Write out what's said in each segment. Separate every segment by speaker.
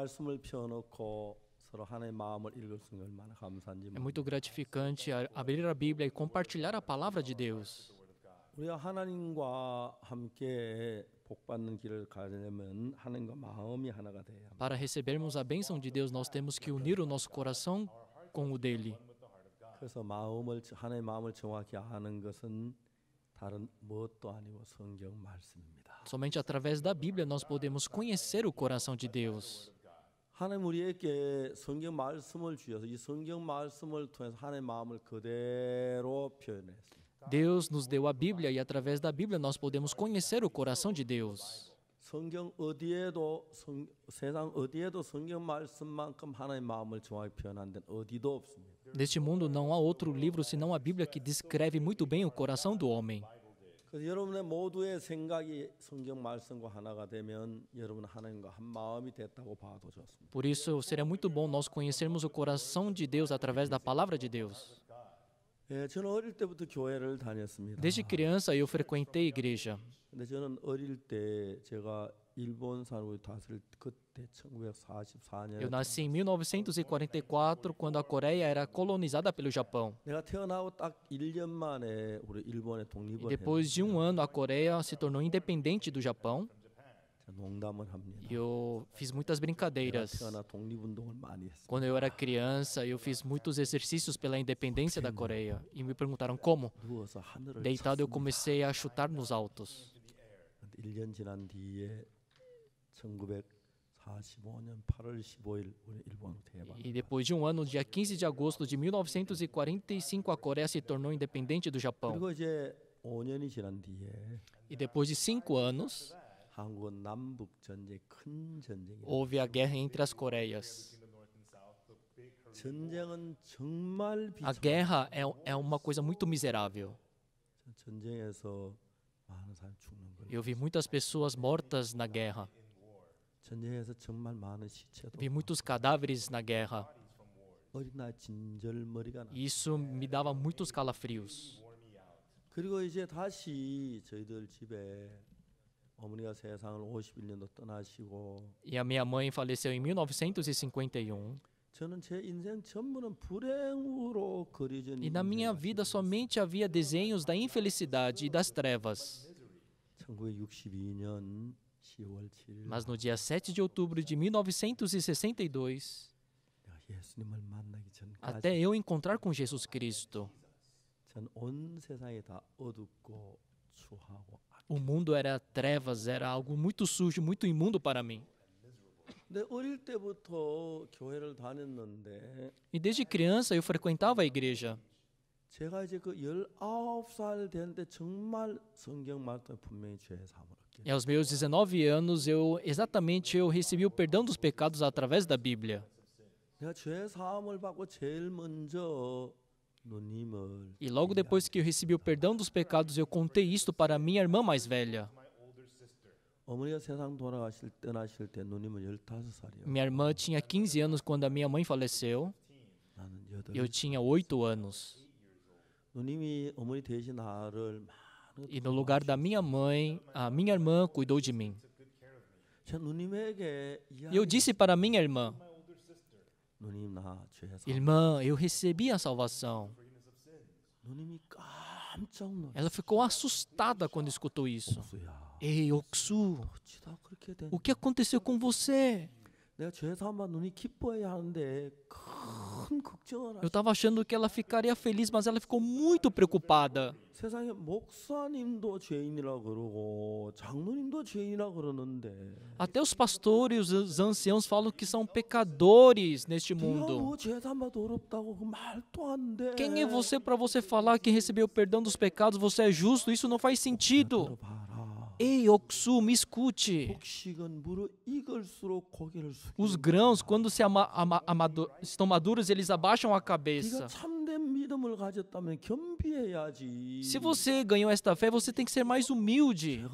Speaker 1: 말씀을 펴놓고 É
Speaker 2: muito gratificante abrir a Bíblia e compartilhar a palavra de Deus. Para recebermos a bênção de Deus, nós temos que unir
Speaker 1: o nosso coração com o dele. Somente através da
Speaker 2: Bíblia nós podemos conhecer o coração de Deus.
Speaker 1: 하나님 우리에게 성경 말씀을 주셔서 이 성경 말씀을 통해서 마음을 그대로 표현했습니다.
Speaker 2: Deus nos deu a Bíblia e através da Bíblia nós podemos conhecer o coração de Deus.
Speaker 1: 성경 어디에도 성, 세상 어디에도 성경 말씀만큼 마음을
Speaker 2: 정확히 표현한
Speaker 1: 어디도 없습니다.
Speaker 2: Neste mundo não há outro livro senão a Bíblia que descreve muito bem o coração do homem.
Speaker 1: 그래서 여러분의 모두의 생각이 성경 말씀과 하나가 되면 여러분 하나님과 한 마음이 됐다고 봐도 좋습니다.
Speaker 2: Por isso seria muito bom nós conhecermos o coração de Deus através da palavra de Deus.
Speaker 1: 예, 저는 어릴 때부터 교회를 다녔습니다. Desde
Speaker 2: criança eu frequentei igreja.
Speaker 1: 근데 저는 어릴 때 제가 일본 사람을 다스릴 그 Eu nasci em
Speaker 2: 1944, quando a Coreia era colonizada pelo Japão. E depois de um ano, a Coreia se tornou independente do Japão. E eu fiz muitas brincadeiras. Quando eu era criança, eu fiz muitos exercícios pela independência da Coreia. E me perguntaram como. Deitado, eu comecei a chutar nos altos. E depois de um ano, dia 15 de agosto de 1945, a Coreia se tornou independente do Japão. E depois de cinco anos, houve a guerra entre as Coreias. A guerra é, é uma coisa muito miserável. Eu vi muitas pessoas mortas na guerra. Vi muitos cadáveres na guerra. Isso me dava muitos calafrios. E a minha mãe faleceu em 1951. E na minha vida somente havia desenhos da infelicidade e das trevas. 1962년 mas no dia 7 de outubro de 1962, até eu encontrar com Jesus Cristo, oh o mundo era trevas, era algo muito sujo, muito imundo para mim. E desde criança eu frequentava a igreja.
Speaker 1: E desde criança eu frequentava a igreja.
Speaker 2: E é, aos meus 19 anos, eu exatamente eu recebi o perdão dos pecados através da Bíblia. E logo depois que eu recebi o perdão dos pecados, eu contei isto para minha irmã mais velha. Minha irmã tinha 15 anos quando a minha mãe faleceu. Eu tinha 8 anos. E no lugar da minha mãe, a minha irmã cuidou de mim. eu disse para minha irmã: Irmã, eu recebi a salvação. Ela ficou assustada quando escutou isso. Ei, Oksu, o que aconteceu com você? Eu estava achando que ela ficaria feliz, mas ela ficou muito preocupada. Até os pastores, os anciãos falam que são pecadores neste mundo.
Speaker 1: Quem é você
Speaker 2: para você falar que recebeu o perdão dos pecados, você é justo? Isso não faz sentido. Ei, Oksu, me escute. Os grãos, quando se ama, ama, amadu, estão maduros, eles abaixam a cabeça. Se você ganhou esta fé, você tem que ser mais humilde.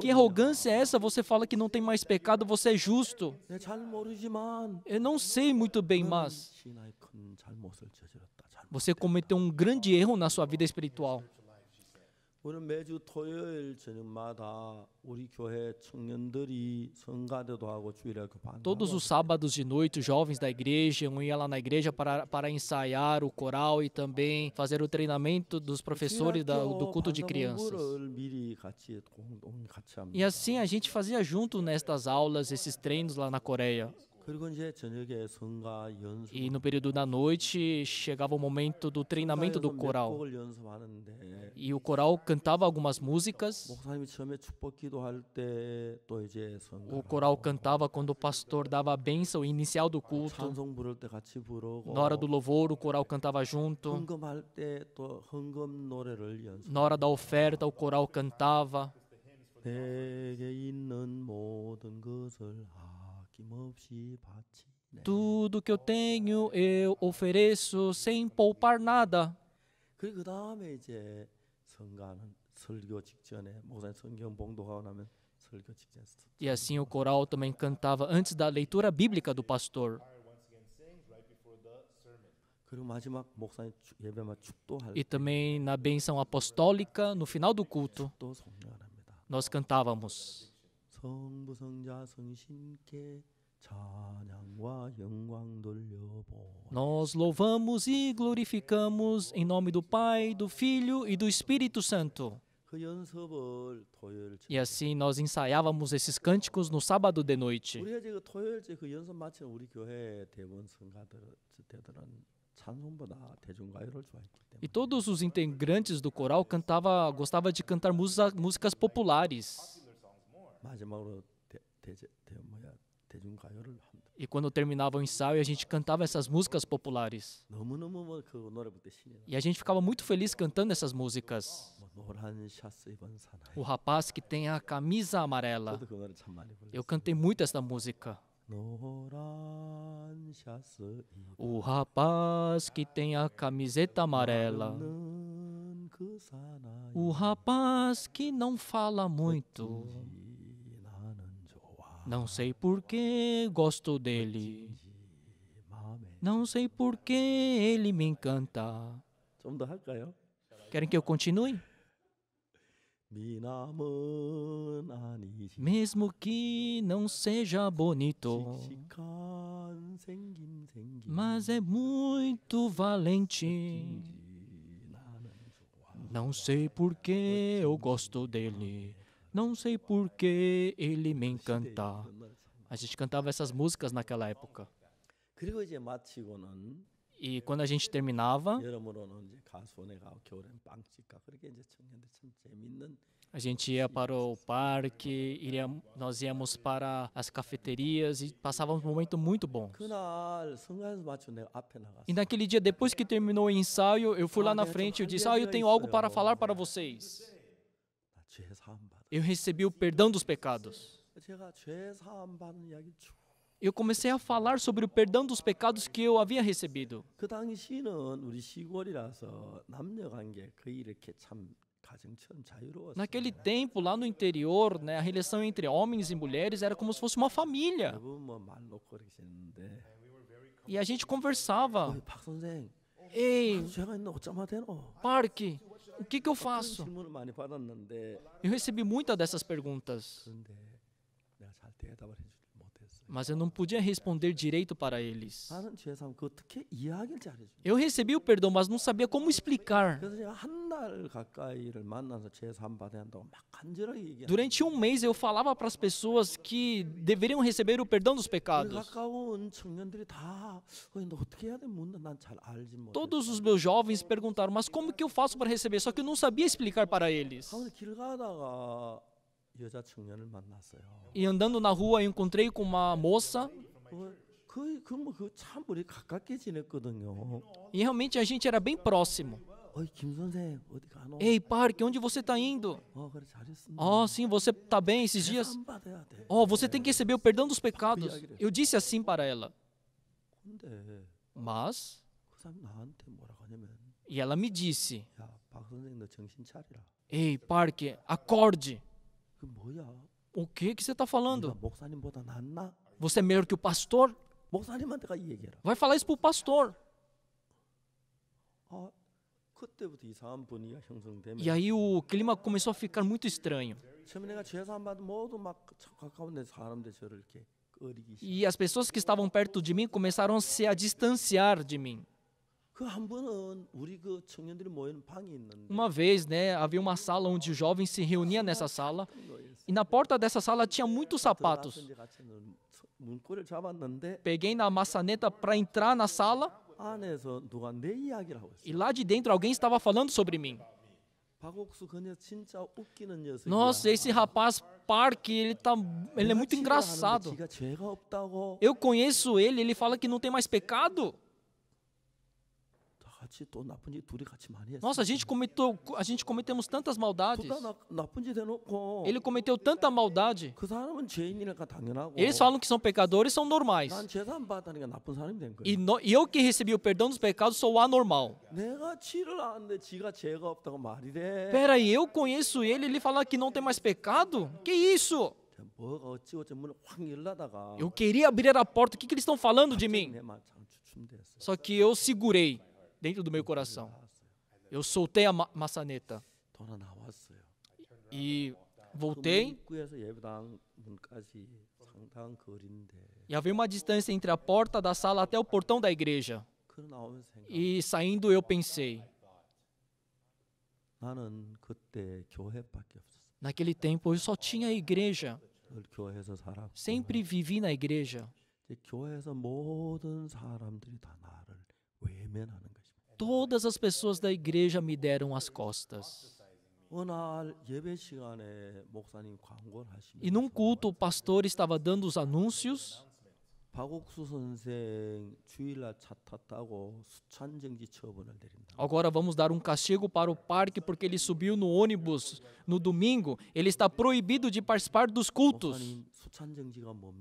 Speaker 2: Que arrogância é essa? Você fala que não tem mais pecado, você é justo. Eu não sei muito bem, mas você cometeu um grande erro na sua vida espiritual.
Speaker 1: 매주 토요일 저녁마다 우리 교회 청년들이 성가대도 하고 주일에 Todos os
Speaker 2: sábados de noite, os jovens da igreja iam lá na igreja para, para ensaiar o coral e também fazer o treinamento dos professores da, do culto de crianças. E assim a gente fazia junto nestas aulas esses treinos lá na Coreia. E no período da noite chegava o momento do treinamento do coral. E o coral cantava algumas músicas. O coral cantava quando o pastor dava a bênção inicial do culto. Na hora do louvor, o coral cantava junto. Na hora da oferta, o coral cantava.
Speaker 1: 내게 있는 모든 것을 né?
Speaker 2: Tudo que eu tenho eu ofereço sem poupar nada. E assim o coral também cantava antes da leitura bíblica do pastor. E também na benção apostólica, no final do culto, nós cantávamos. Nós louvamos e glorificamos em nome do Pai, do Filho e do Espírito Santo. E assim nós ensaiávamos esses cânticos no sábado de noite. E todos os integrantes do coral cantava, gostava de cantar músicas populares e quando terminava o ensaio, a gente cantava essas músicas populares. E a gente ficava muito feliz cantando essas músicas. O rapaz que tem a camisa amarela. Eu cantei muito essa música. O rapaz que tem a camiseta amarela. O rapaz que não fala muito. Não sei por que gosto dele. Não sei por que ele me encanta. Querem que eu continue? Mesmo que não seja bonito, mas é muito valente. Não sei por que eu gosto dele. Não sei por que ele me encanta. A gente cantava essas músicas naquela época. E quando a gente terminava, a gente ia para o parque, iria, nós íamos para as cafeterias e passávamos um momento muito bom. E naquele dia, depois que terminou o ensaio, eu fui lá na frente e disse: Ah, eu tenho algo para falar
Speaker 1: para vocês.
Speaker 2: Eu recebi o perdão dos pecados. Eu comecei a falar sobre o perdão dos pecados que eu havia recebido. Naquele tempo, lá no interior, né, a relação entre homens e mulheres era como se fosse uma família. E a gente conversava. Ei, Parque, o que, que eu faço? Eu recebi muitas dessas perguntas mas eu não podia responder direito para eles. Eu recebi o perdão, mas não sabia como explicar. Durante um mês eu falava para as pessoas que deveriam receber o perdão dos pecados. Todos os meus jovens perguntaram, mas como que eu faço para receber? Só que eu não sabia explicar para eles. E andando na rua, encontrei com uma moça. E realmente a gente era bem próximo. Ei, Park, onde você está indo? Oh, sim, você está bem esses dias? Oh, você tem que receber o perdão dos pecados. Eu disse assim para ela. Mas. E ela me disse: Ei, Park, acorde. O que que você está falando? Você é melhor que o pastor? Vai falar isso para o pastor. E aí o clima começou a ficar muito estranho. E as pessoas que estavam perto de mim começaram a se a distanciar de mim. Uma vez, né, havia uma sala onde os jovens se reuniam nessa sala e na porta dessa sala tinha muitos sapatos. Peguei na maçaneta para entrar na sala e lá de dentro alguém estava falando sobre mim.
Speaker 1: Nossa, esse
Speaker 2: rapaz Park, ele, tá, ele é muito engraçado. Eu conheço ele, ele fala que não tem mais pecado. Nossa, a gente cometeu, a gente cometemos tantas maldades. Ele cometeu tanta maldade. Eles falam que são pecadores, são normais. E, no, e eu que recebi o perdão dos pecados sou anormal. Pera aí, eu conheço ele, ele fala que não tem mais pecado? Que isso? Eu queria abrir a porta, o que, que eles estão falando de mim? Só que eu segurei dentro do meu coração. Eu soltei a ma maçaneta. E voltei. E havia uma distância entre a porta da sala até o portão da igreja. E saindo eu pensei. Naquele tempo eu só tinha a igreja. Sempre vivi na igreja todas as pessoas da igreja me deram as costas. E num culto, o pastor estava dando os anúncios. Agora vamos dar um castigo para o parque porque ele subiu no ônibus no domingo. Ele está proibido de participar dos cultos.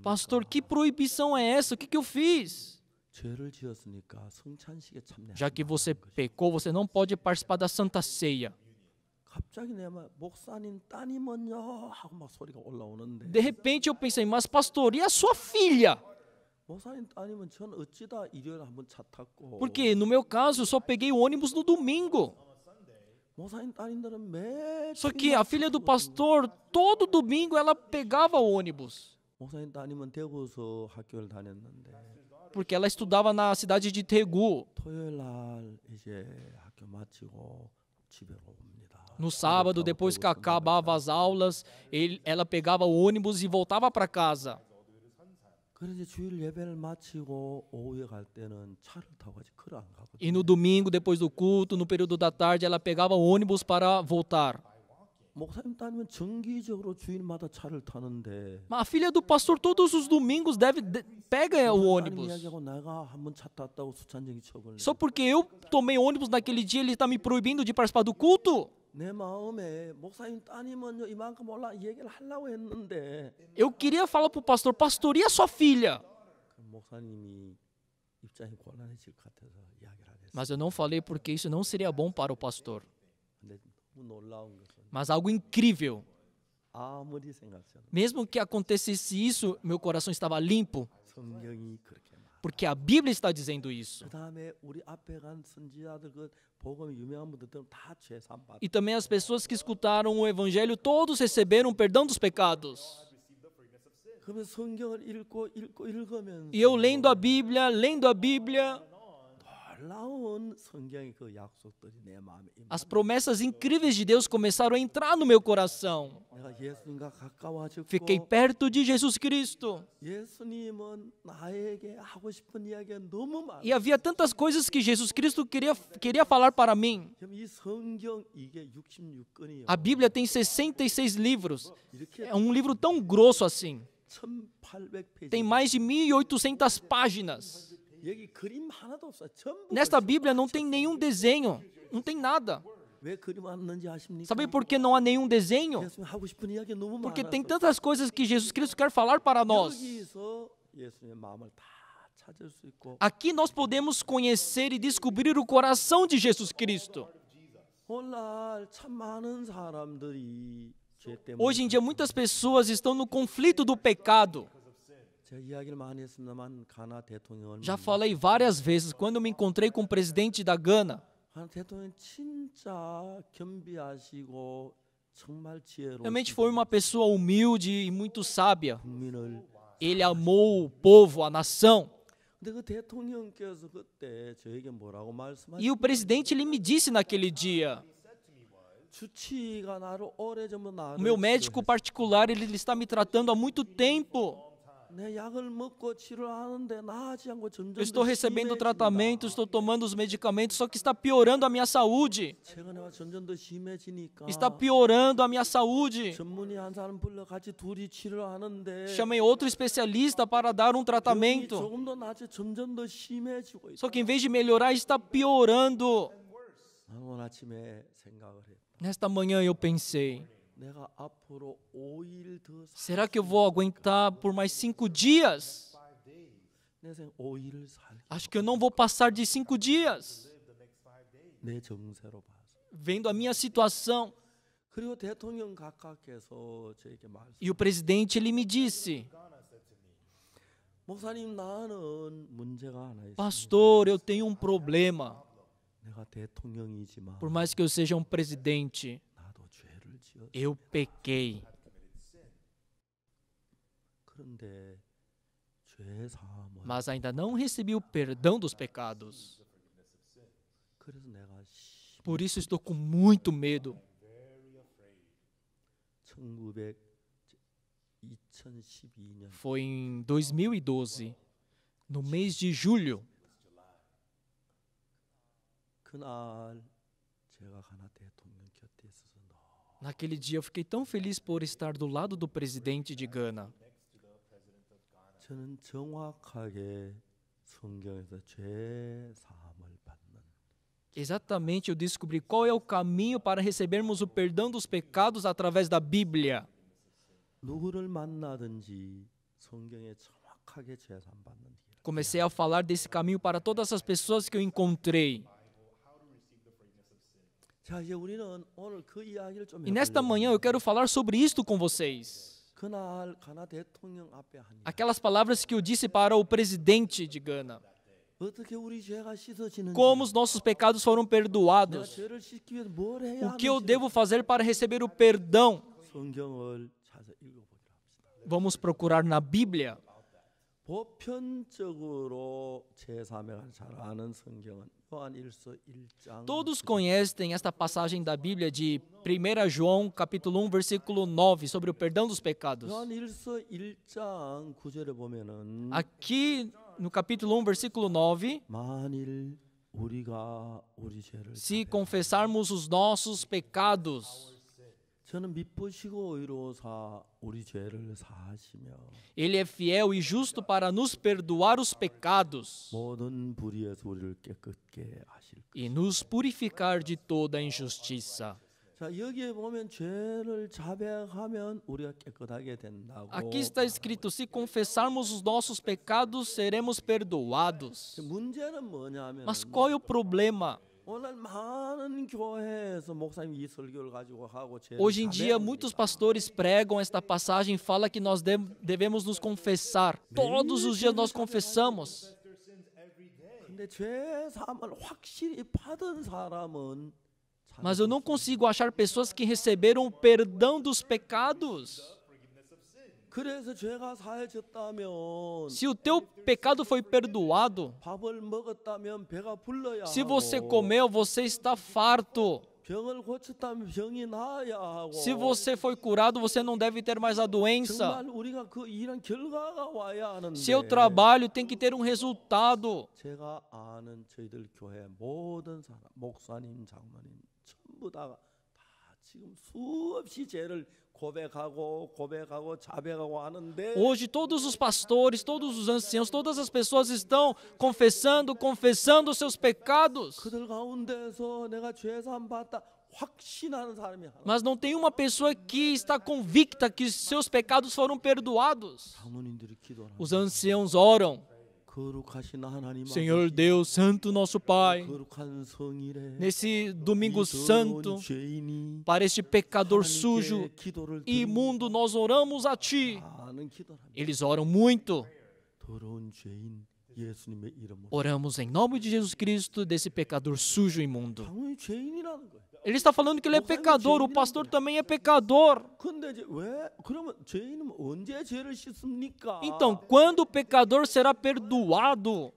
Speaker 2: Pastor, que proibição é essa? O que, que eu fiz? Já que você pecou, você não pode participar da Santa Ceia. De repente eu pensei, mas pastor, e a sua filha? Porque no meu caso eu só peguei o ônibus no domingo. Só que a filha do pastor, todo domingo ela pegava o ônibus porque ela estudava na cidade de Tegu. No sábado, depois que acabava as aulas, ele, ela pegava o ônibus e voltava para casa. E no domingo, depois do culto, no período da tarde, ela pegava o ônibus para voltar. A filha do pastor todos os domingos deve de, pega o ônibus. Só porque eu tomei ônibus naquele dia ele está me proibindo de participar do culto. Eu queria falar para o pastor, pastor, e a sua filha? Mas eu não falei porque isso não seria bom para o pastor mas algo incrível. Mesmo que acontecesse isso, meu coração estava limpo. Porque a Bíblia está dizendo isso. E também as pessoas que escutaram o Evangelho, todos receberam perdão dos pecados. E eu lendo a Bíblia, lendo a Bíblia, as promessas incríveis de Deus começaram a entrar no meu coração. Fiquei perto de Jesus Cristo. E havia tantas coisas que Jesus Cristo queria, queria falar para mim. A Bíblia tem 66 livros. É um livro tão grosso assim. Tem mais de 1.800 páginas. Nesta Bíblia não tem nenhum desenho, não tem nada. Sabe por que não há nenhum desenho? Porque tem tantas coisas que Jesus Cristo quer falar para nós. Aqui nós podemos conhecer e descobrir o coração de Jesus Cristo. Hoje em dia, muitas pessoas estão no conflito do pecado. Já falei várias vezes quando me encontrei com o presidente da Gana. Realmente foi uma pessoa humilde e muito sábia. Ele amou o povo, a nação.
Speaker 1: E o presidente
Speaker 2: ele me disse naquele dia.
Speaker 1: O meu médico
Speaker 2: particular ele está me tratando há muito tempo. Eu estou recebendo tratamento, estou tomando os medicamentos, só que está piorando a minha saúde. Está piorando a minha saúde. Chamei outro especialista para dar um tratamento. Só que em vez de melhorar, está piorando. Nesta manhã eu pensei. Será que eu vou aguentar por mais cinco dias? Acho que eu não vou passar de cinco dias. Vendo a minha situação. E o presidente ele me disse: Pastor, eu tenho um problema. Por mais que eu seja um presidente, eu pequei. Mas ainda não recebi o perdão dos pecados. Por isso estou com muito medo. Foi em 2012, no mês de julho. Naquele dia eu fiquei tão feliz por estar do lado do presidente de Gana. Exatamente eu descobri qual é o caminho para recebermos o perdão dos pecados através da Bíblia. Comecei a falar desse caminho para todas as pessoas que eu encontrei. E nesta manhã eu quero falar sobre isto com vocês. Aquelas palavras que eu disse para o presidente de Gana. Como os nossos pecados foram perdoados.
Speaker 1: O que eu
Speaker 2: devo fazer para receber o perdão? Vamos procurar na Bíblia.
Speaker 1: 보편적으로 제잘 아는 성경은 Todos
Speaker 2: conhecem esta passagem da Bíblia de 1 João, capítulo 1, versículo 9, sobre o perdão dos pecados. Aqui no capítulo 1, versículo 9, se confessarmos os nossos pecados, ele é fiel e justo para nos perdoar os pecados e nos purificar de toda a injustiça. Aqui está escrito: se confessarmos os nossos pecados, seremos perdoados. Mas qual é o problema? Hoje em dia, muitos pastores pregam esta passagem e falam que nós devemos nos confessar. Todos os dias nós confessamos. Mas eu não consigo achar pessoas que receberam o perdão dos pecados. Se o teu pecado foi perdoado, se você comeu, você está farto. Se você foi curado, você não deve ter mais a doença.
Speaker 1: Seu trabalho
Speaker 2: tem que ter um resultado. Hoje todos os pastores, todos os anciãos, todas as pessoas estão confessando, confessando os seus pecados. Mas não tem uma pessoa que está convicta que seus pecados foram perdoados. Os anciãos oram. Senhor Deus Santo, nosso Pai, nesse domingo santo, para este pecador sujo e imundo, nós oramos a Ti. Eles oram muito.
Speaker 1: É
Speaker 2: Oramos em nome de Jesus Cristo desse pecador sujo e imundo.
Speaker 1: Tá
Speaker 2: ele está falando que ele é tá pecador, o pastor também é pecador.
Speaker 1: É é então, quando
Speaker 2: o pecador será perdoado?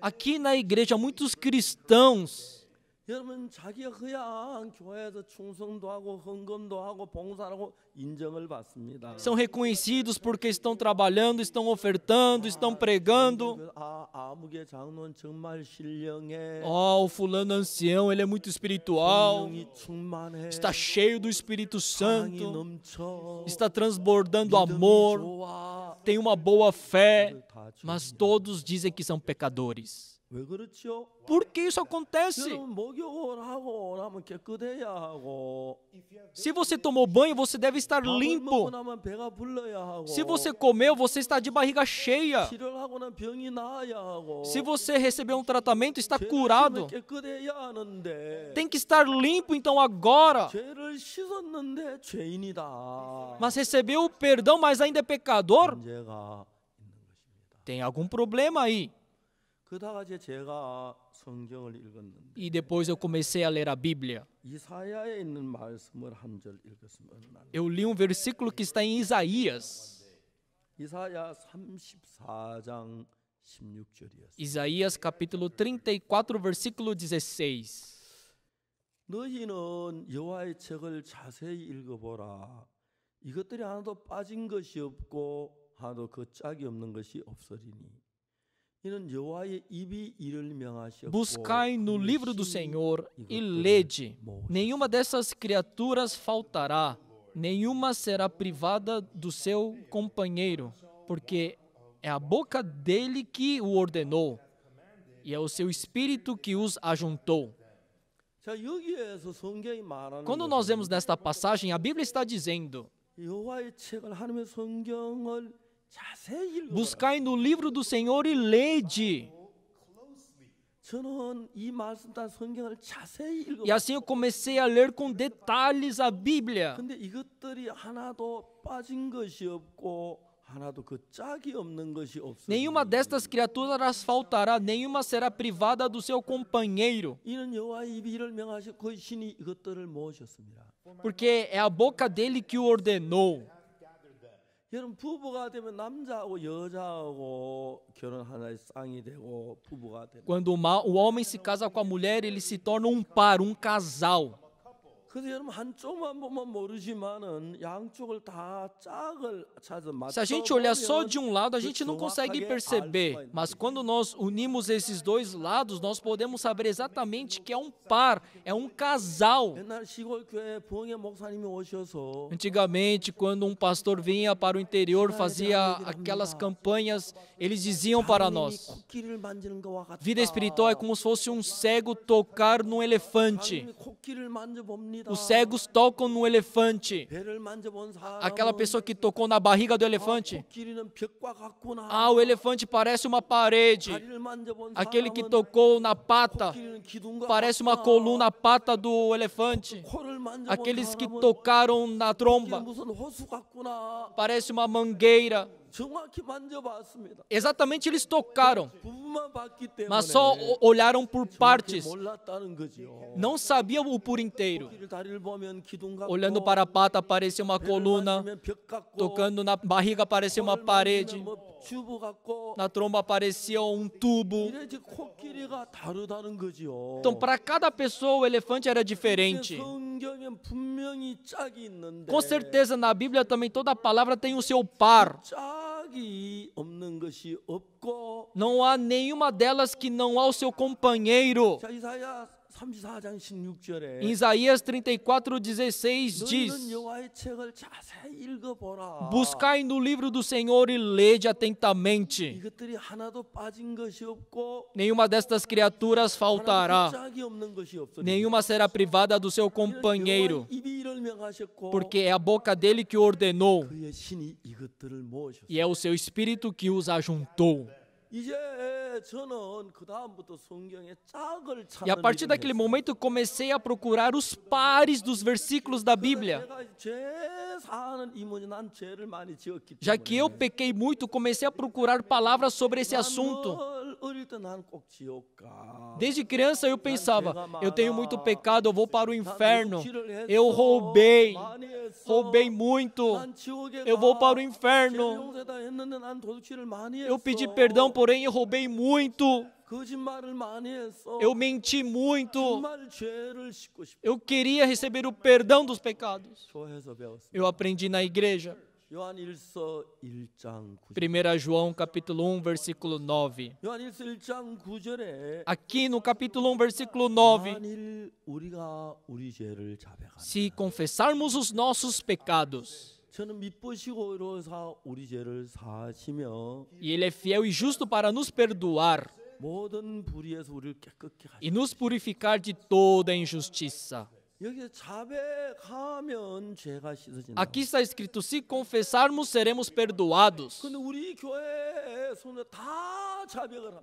Speaker 2: Aqui na igreja, muitos cristãos
Speaker 1: 여러분 자기가 그냥 교회에서 충성도 하고 헌금도 하고 봉사하고 인정을 받습니다. São
Speaker 2: reconhecidos porque estão trabalhando, estão ofertando, estão pregando.
Speaker 1: 아, 아무개 장로는 정말 신령해. Oh, o fulano
Speaker 2: ancião, ele é muito espiritual. Está cheio do Espírito Santo. Está transbordando amor. Tem uma boa fé, mas todos dizem que são pecadores. Por que isso acontece? Se você tomou banho, você deve estar limpo. Se você comeu, você está de barriga cheia. Se você recebeu um tratamento, está curado. Tem que estar limpo então agora. Mas recebeu o perdão, mas ainda é pecador? Tem algum problema aí. E depois eu comecei a ler a Bíblia. Eu li um versículo que está em Isaías. Isaías capítulo 34 versículo 16. 너희는
Speaker 1: 여호와의 책을 자세히 읽어보라. 이것들이 하나도 빠진 것이 없고 하나도 그 짝이 없는 것이 없으리니. Buscai
Speaker 2: no livro do Senhor e lede. Nenhuma dessas criaturas faltará, nenhuma será privada do seu companheiro, porque é a boca dele que o ordenou, e é o seu espírito que os ajuntou.
Speaker 1: Quando nós vemos
Speaker 2: nesta passagem, a Bíblia está dizendo. Buscai no livro do Senhor e lede. E assim eu comecei a ler com detalhes a Bíblia. Nenhuma destas criaturas faltará, nenhuma será privada do seu companheiro. Porque é a boca dele que o ordenou.
Speaker 1: 여러분 부부가 되면 남자하고 여자하고 결혼 하나의 쌍이 되고 부부가 되는.
Speaker 2: Quando o homem se casa com a mulher, ele se torna um par, um casal.
Speaker 1: Se a gente olhar só de um lado, a gente não consegue perceber,
Speaker 2: mas quando nós unimos esses dois lados, nós podemos saber exatamente que é um par, é um casal. Antigamente, quando um pastor vinha para o interior, fazia aquelas campanhas, eles diziam para nós: vida espiritual é como se fosse um cego tocar num elefante. Os cegos tocam no elefante. Aquela pessoa que tocou na barriga do elefante. Ah, o elefante parece uma parede. Aquele que tocou na pata parece uma coluna, a pata do elefante. Aqueles que tocaram na tromba parece uma mangueira. Exatamente eles tocaram, mas só olharam por partes. Não sabiam o por inteiro. Olhando para a pata parecia uma coluna, tocando na barriga parecia uma parede, na tromba parecia um tubo. Então, para cada pessoa, o elefante era diferente. Com certeza, na Bíblia também toda palavra tem o seu par. Não há nenhuma delas que não há o seu companheiro. Em Isaías 34:16 diz: Buscai no livro do Senhor e lede atentamente. Nenhuma destas criaturas faltará, nenhuma será privada do seu companheiro, porque é a boca dele que ordenou, e é o seu espírito que os ajuntou.
Speaker 1: E a partir daquele
Speaker 2: momento comecei a procurar os pares dos versículos da Bíblia. Já que eu pequei muito, comecei a procurar palavras sobre esse assunto. Desde criança eu pensava, eu tenho muito pecado, eu vou para o inferno. Eu roubei, roubei muito, eu vou para o inferno. Eu pedi perdão, porém eu roubei muito. Eu menti muito. Eu queria receber o perdão dos pecados. Eu aprendi na igreja. 1 João capítulo 1, versículo 9. Aqui no capítulo 1, versículo 9. Se confessarmos os nossos pecados, e Ele é fiel e justo para nos perdoar e nos purificar de toda injustiça. Aqui está escrito: se confessarmos, seremos perdoados.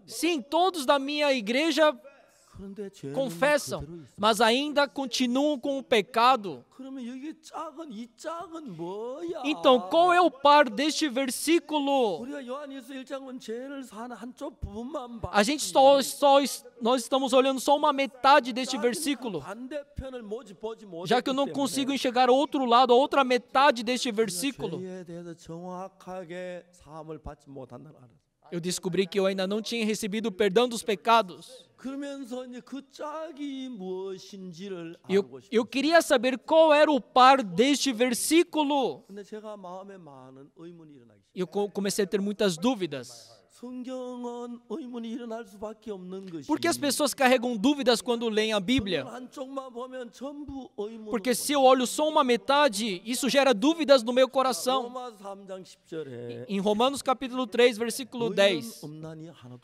Speaker 2: Sim, todos da minha igreja confessam, mas ainda continuam com o pecado. Então, qual é o par deste versículo? A gente só, só nós estamos olhando só uma metade deste versículo, já que eu não consigo enxergar outro lado, outra metade deste versículo eu descobri que eu ainda não tinha recebido o perdão dos pecados. Eu, eu queria saber qual era o par deste versículo. Eu comecei a ter muitas dúvidas. Porque as pessoas carregam dúvidas quando leem a Bíblia? Porque se eu olho só uma metade, isso gera dúvidas no meu coração. Em Romanos capítulo 3, versículo 10,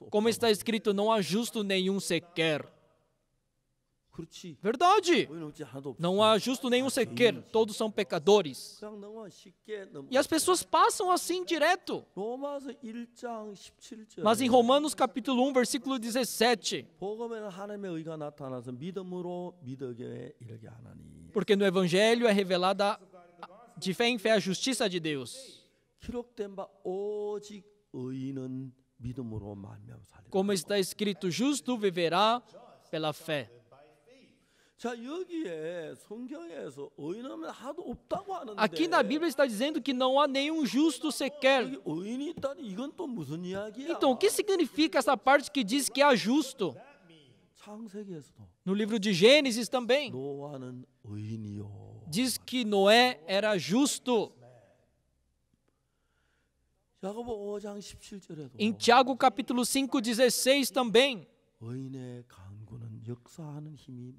Speaker 2: como está escrito, não há justo nenhum sequer. Verdade. Não há justo nenhum sequer, todos são pecadores.
Speaker 1: Então, e as pessoas
Speaker 2: passam assim direto.
Speaker 1: Mas em Romanos
Speaker 2: capítulo 1, versículo 17. Porque no evangelho é revelada de fé em fé a justiça de Deus. Como está escrito, justo viverá pela fé. Aqui na Bíblia está dizendo que não há nenhum justo sequer. Então, o que significa essa parte que diz que há justo? No livro de Gênesis também. Diz que Noé era justo. Em Tiago capítulo 5,16 também.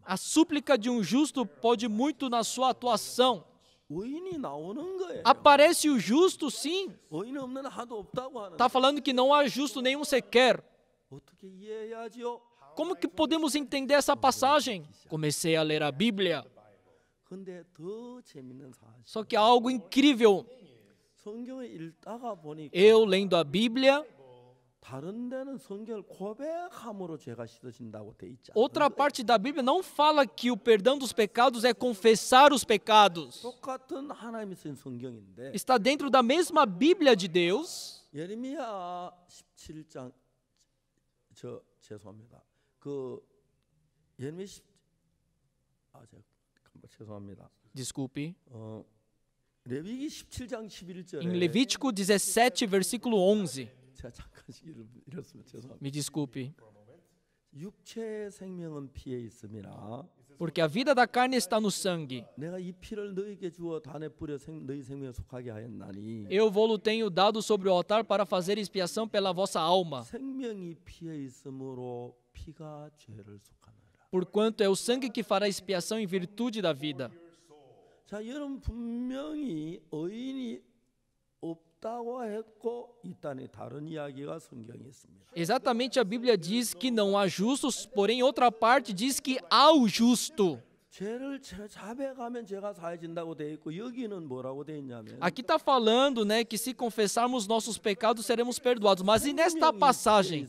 Speaker 2: A súplica de um justo pode muito na sua atuação. Aparece o justo, sim. Está falando que não há justo nenhum sequer. Como que podemos entender essa passagem? Comecei a ler a Bíblia. Só que há algo incrível. Eu lendo a Bíblia, Outra parte da Bíblia não fala que o perdão dos pecados é confessar os pecados. Está dentro da mesma Bíblia de Deus. Desculpe.
Speaker 1: Em Levítico 17 versículo
Speaker 2: 11 제가 죄송합니다. Me desculpe. Porque a vida da carne está no sangue. Eu vou-lo tenho dado sobre o altar para fazer expiação pela vossa alma. Porquanto é o sangue que fará expiação em virtude da vida.
Speaker 1: 자, 여러분 분명히 의인이
Speaker 2: Exatamente a Bíblia diz que não há justos, porém outra parte diz que há o justo. Aqui está falando, né, que se confessarmos nossos pecados seremos perdoados. Mas e nesta passagem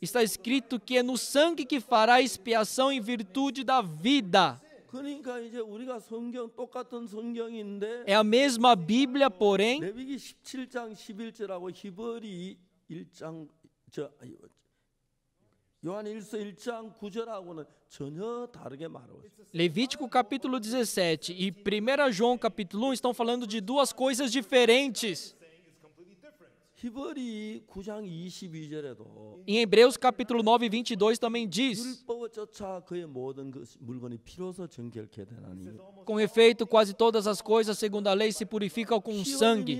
Speaker 2: está escrito que é no sangue que fará expiação em virtude da vida. É a mesma Bíblia, porém, Levítico capítulo 17 e 1 João capítulo 1 estão falando de duas coisas diferentes. Em Hebreus capítulo 9, 22 também diz: Com efeito, quase todas as coisas, segundo a lei, se purificam com sangue,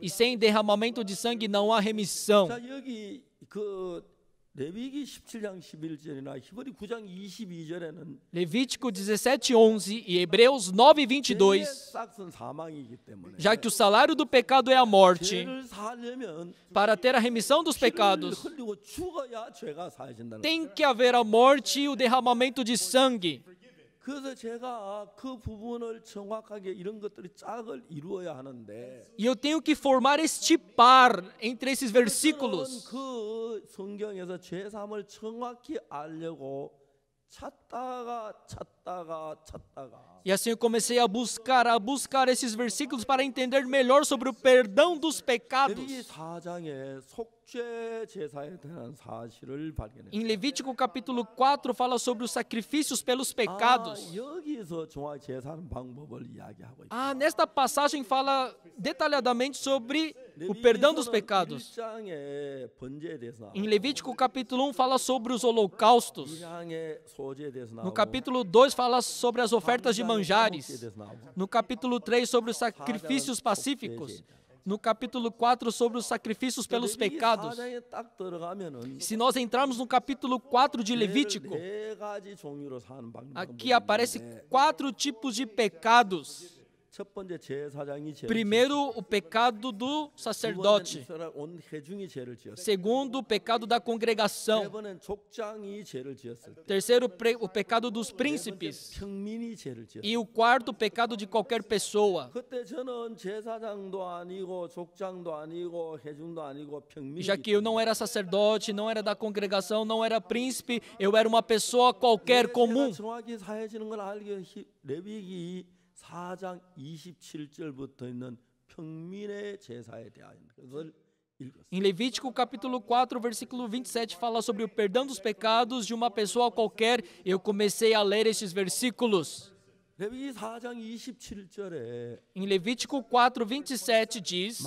Speaker 2: e sem derramamento de sangue não há remissão.
Speaker 1: 레위기 17장 11절이나 히브리 9장 22절에는
Speaker 2: Levítico 17:11 e Hebreus 9:22 Já que o salário do pecado é a morte, para ter a remissão dos pecados, tem que haver a morte e o derramamento de sangue.
Speaker 1: 그래서 제가 그 부분을 정확하게 이런 것들이 짝을 이루어야 하는데
Speaker 2: E eu tenho que formar este par entre esses versículos.
Speaker 1: 그 성경에서 죄삼을 정확히 알려고 찾다가 찾다가 찾다가
Speaker 2: E assim eu comecei a buscar, a buscar esses versículos para entender melhor sobre o perdão dos pecados. 이 4장에 속 Em Levítico capítulo 4 fala sobre os sacrifícios pelos pecados. Ah, nesta passagem fala detalhadamente sobre o perdão dos pecados. Em Levítico capítulo 1 fala sobre os holocaustos. No capítulo 2 fala sobre as ofertas de manjares. No capítulo 3 sobre os sacrifícios pacíficos no capítulo 4 sobre os sacrifícios pelos pecados. Se nós entrarmos no capítulo 4 de Levítico, aqui aparece quatro tipos de pecados. Primeiro, o pecado do sacerdote. Segundo, o pecado da congregação. Terceiro, o pecado dos príncipes. E o quarto, o pecado de qualquer pessoa. Já que eu não era sacerdote, não era da congregação, não era príncipe, eu era uma pessoa qualquer comum.
Speaker 1: 4장 27절부터
Speaker 2: 있는 평민의 제사에 대한 것을 Em Levítico capítulo 4, versículo 27, fala sobre o perdão dos pecados de uma pessoa qualquer. Eu comecei a ler estes versículos.
Speaker 1: Em Levítico
Speaker 2: 4, 27 diz: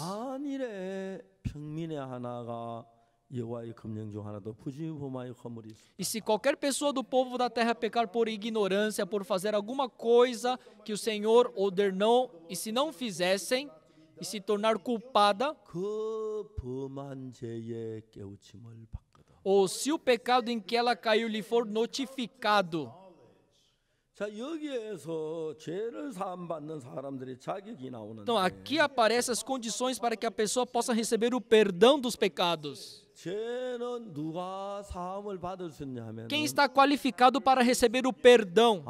Speaker 2: e se qualquer pessoa do povo da terra pecar por ignorância, por fazer alguma coisa que o Senhor ordenou, e se não fizessem, e se tornar culpada, ou se o pecado em que ela caiu lhe for notificado, então aqui aparecem as condições para que a pessoa possa receber o perdão dos pecados. Quem está qualificado para receber o perdão?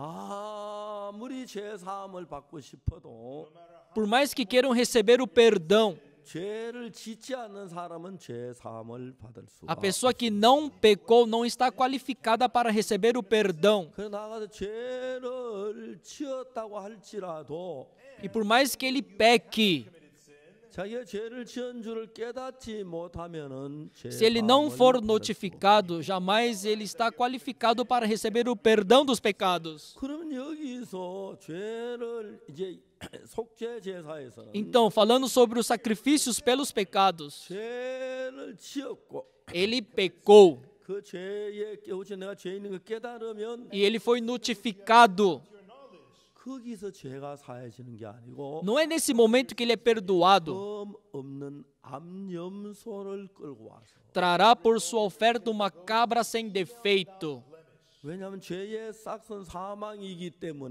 Speaker 2: Por mais que queiram receber o perdão, a pessoa que não pecou não está qualificada para receber o perdão. E por mais
Speaker 1: que ele peque, se ele não
Speaker 2: for notificado, jamais ele está qualificado para receber o perdão dos pecados.
Speaker 1: Então,
Speaker 2: falando sobre os sacrifícios pelos pecados, ele pecou. E ele foi notificado não é nesse momento que ele é perdoado. Trará por sua oferta uma cabra sem defeito.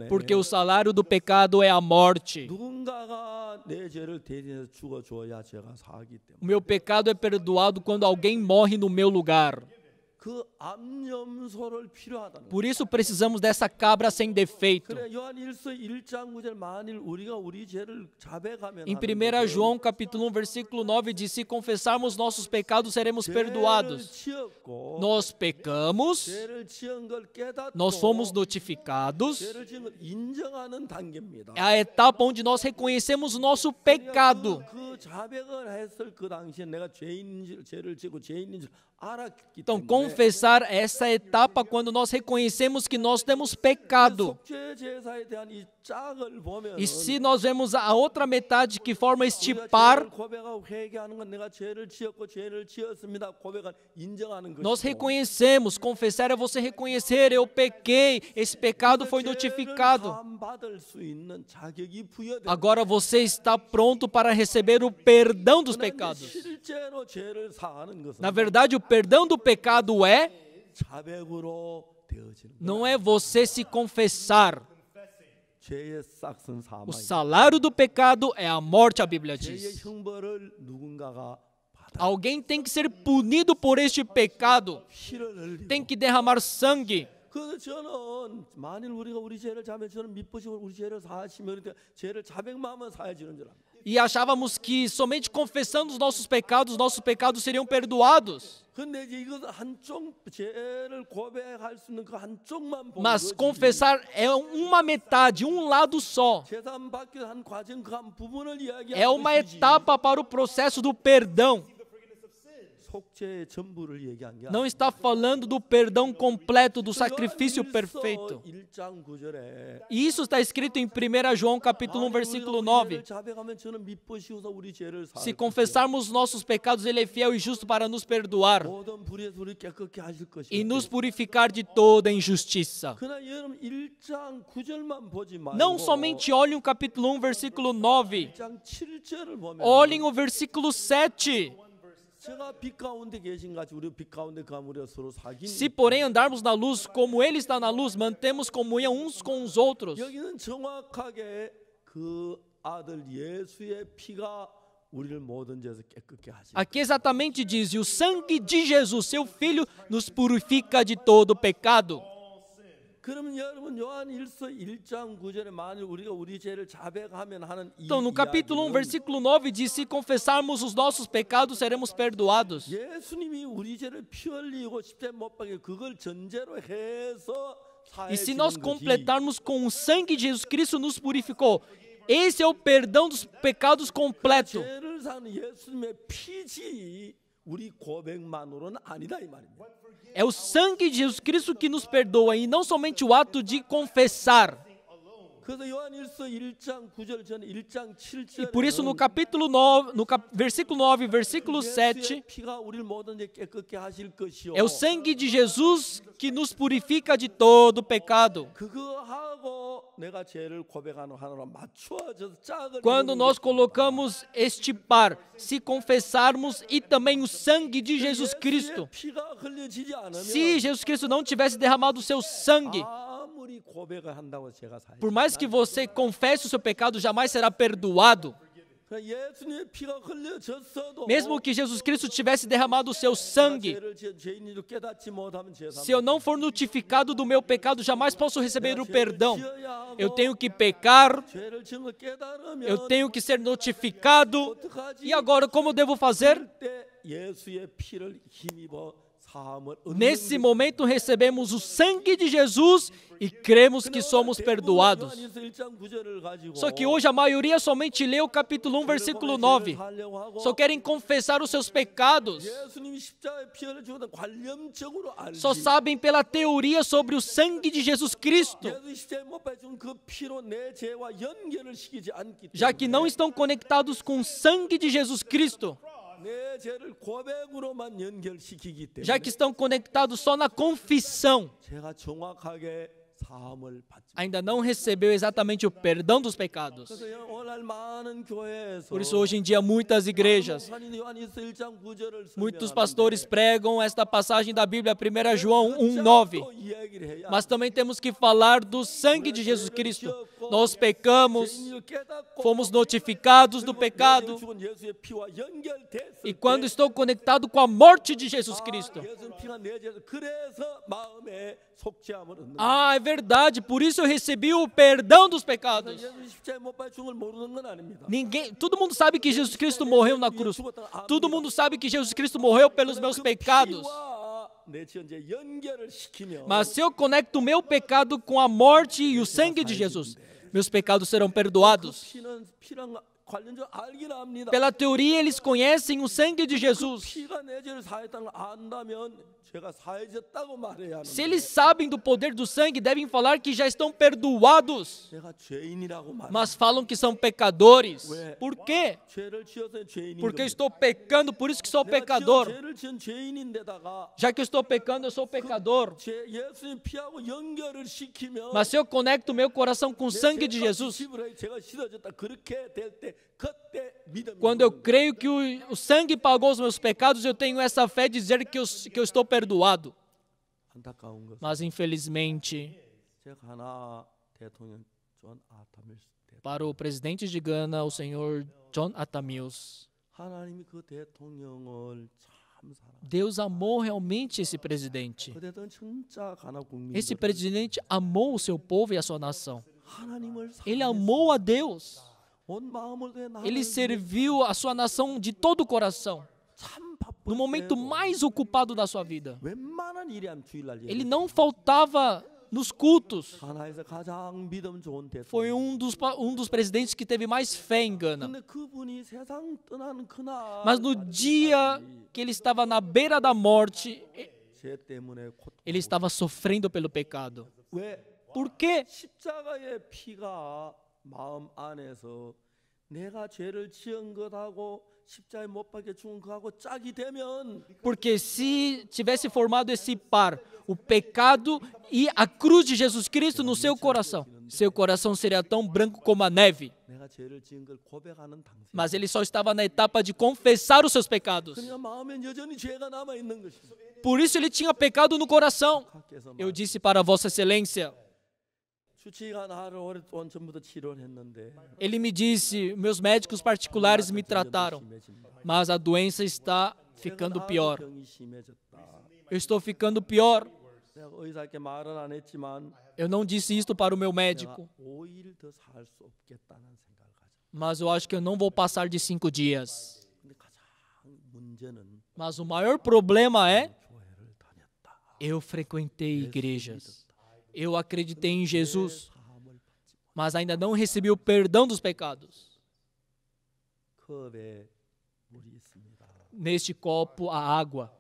Speaker 2: Porque o salário do pecado é a morte. O meu pecado é perdoado quando alguém morre no meu lugar. Por isso precisamos dessa cabra sem defeito. Em 1 João capítulo 1 versículo 9 diz: Se confessarmos nossos pecados, seremos perdoados. Nós pecamos, nós fomos notificados. É a etapa onde nós reconhecemos o nosso pecado. Então, confessar essa etapa quando nós reconhecemos que nós temos pecado. E se nós vemos a outra metade que forma este par, nós reconhecemos, confessar é você reconhecer, eu pequei, esse pecado foi notificado. Agora você está pronto para receber o o perdão dos pecados. Na verdade, o perdão do pecado é não é você se confessar. O salário do pecado é a morte, a Bíblia diz. Alguém tem que ser punido por este pecado, tem que derramar sangue e achávamos que somente confessando os nossos pecados, os nossos pecados seriam perdoados.
Speaker 1: Mas confessar
Speaker 2: é uma metade, um lado só. É uma etapa para o processo do perdão. Não está falando do perdão completo, do sacrifício perfeito. Isso está escrito em 1 João capítulo 1, versículo 9. Se confessarmos nossos pecados, Ele é fiel e justo para nos perdoar e nos purificar de toda injustiça.
Speaker 1: Não somente olhem
Speaker 2: o capítulo 1, versículo 9, olhem o versículo 7. Se, porém, andarmos na luz como Ele está na luz, mantemos comunhão uns com os outros. Aqui exatamente diz: e o sangue de Jesus, seu Filho, nos purifica de todo pecado.
Speaker 1: Então, no capítulo 1,
Speaker 2: versículo 9 diz: Se confessarmos os nossos pecados, seremos perdoados. E se nós completarmos com o sangue de Jesus Cristo nos purificou, esse é o perdão dos pecados completo. É o sangue de Jesus Cristo que nos perdoa e não somente o ato de confessar. E por isso no capítulo 9, no cap, versículo 9, versículo 7, é o sangue de Jesus que nos purifica de todo pecado. Quando nós colocamos este par, se confessarmos e também o sangue de Jesus Cristo.
Speaker 1: Se Jesus
Speaker 2: Cristo não tivesse derramado o seu sangue, por mais que você confesse o seu pecado, jamais será perdoado. Mesmo que Jesus Cristo tivesse derramado o seu sangue, se eu não for notificado do meu pecado, jamais posso receber o perdão. Eu tenho que pecar, eu tenho que ser notificado. E agora, como eu devo fazer? Nesse momento recebemos o sangue de Jesus e cremos que somos perdoados. Só que hoje a maioria somente lê o capítulo 1, versículo 9. Só querem confessar os seus pecados. Só sabem pela teoria sobre o sangue de Jesus Cristo. Já que não estão conectados com o sangue de Jesus Cristo já que estão conectados só na confissão, ainda não recebeu exatamente o perdão dos pecados. Por isso, hoje em dia, muitas igrejas, muitos pastores pregam esta passagem da Bíblia, 1 João 1,9. Mas também temos que falar do sangue de Jesus Cristo. Nós pecamos, fomos notificados do pecado, e quando estou conectado com a morte de Jesus Cristo, ah, é verdade, por isso eu recebi o perdão dos pecados. Então, é Ninguém, todo mundo sabe que Jesus Cristo morreu na cruz. Todo mundo sabe que Jesus Cristo morreu pelos meus pecados. Mas se eu conecto o meu pecado com a morte e o sangue de Jesus, meus pecados serão perdoados.
Speaker 1: Pela teoria,
Speaker 2: eles conhecem o sangue de Jesus. Se eles sabem do poder do sangue, devem falar que já estão perdoados. Mas falam que são pecadores. Por quê? Porque estou pecando, por isso que sou pecador. Já que eu estou pecando, eu sou pecador. Mas se eu conecto meu coração com o sangue de Jesus, quando eu creio que o, o, sangue pagou os meus pecados, eu tenho essa fé de dizer que eu, que eu estou perdoado. Mas infelizmente, para o presidente de Gana, o senhor John Atamius, Deus amou realmente esse presidente. Esse presidente amou o seu povo e a sua nação. Ele amou a Deus. Ele serviu a sua nação de todo o coração. No momento mais ocupado da sua vida. Ele não faltava nos cultos. Foi um dos, um dos presidentes que teve mais fé em Gana. Mas no dia que ele estava na beira da morte, ele estava sofrendo pelo pecado. Por quê?
Speaker 1: 마음 안에서
Speaker 2: Porque se tivesse formado esse par, o pecado e a cruz de Jesus Cristo no seu coração, seu coração seria tão branco como a neve. Mas ele só estava na etapa de confessar os seus pecados. Por isso ele tinha pecado no coração. Eu disse para Vossa Excelência, ele me disse: meus médicos particulares me trataram, mas a doença está ficando pior. Eu estou ficando pior. Eu não disse isto para o meu médico, mas eu acho que eu não vou passar de cinco dias. Mas o maior problema é: eu frequentei igrejas. Eu acreditei em Jesus, mas ainda não recebi o perdão dos pecados. Neste copo a água.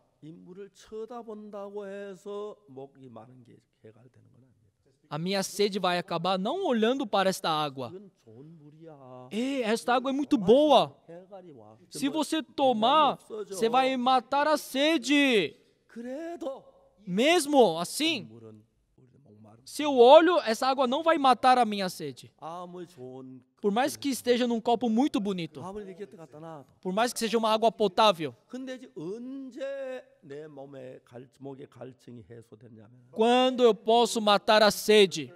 Speaker 2: A minha sede vai acabar não olhando para esta água. Ei, é, esta água é muito boa. Se você tomar, você vai matar a sede. Mesmo assim, se eu olho, essa água não vai matar a minha sede. Ah, por mais que esteja num copo muito bonito,
Speaker 1: ah,
Speaker 2: por mais que seja uma água potável, quando eu posso matar a sede?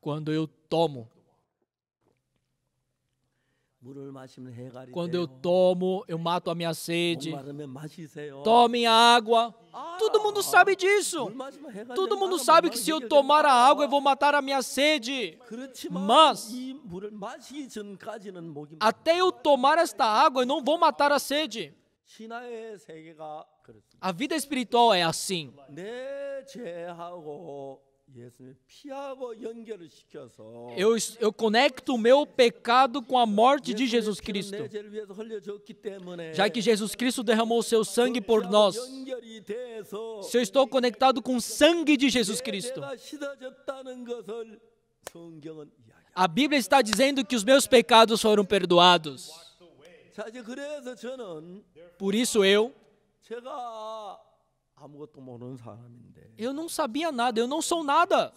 Speaker 2: Quando eu tomo. Quando eu tomo, eu mato a minha sede. Tomem água. Todo mundo sabe disso. Todo mundo sabe que se eu tomar a água, eu vou matar a minha sede. Mas, até eu tomar esta água, eu não vou matar a sede. A vida espiritual é assim. Eu, eu conecto o meu pecado com a morte de Jesus Cristo. Já que Jesus Cristo derramou seu sangue por nós, se eu estou conectado com o sangue de Jesus Cristo, a Bíblia está dizendo que os meus pecados foram perdoados. Por isso eu eu não sabia nada, eu não sou nada.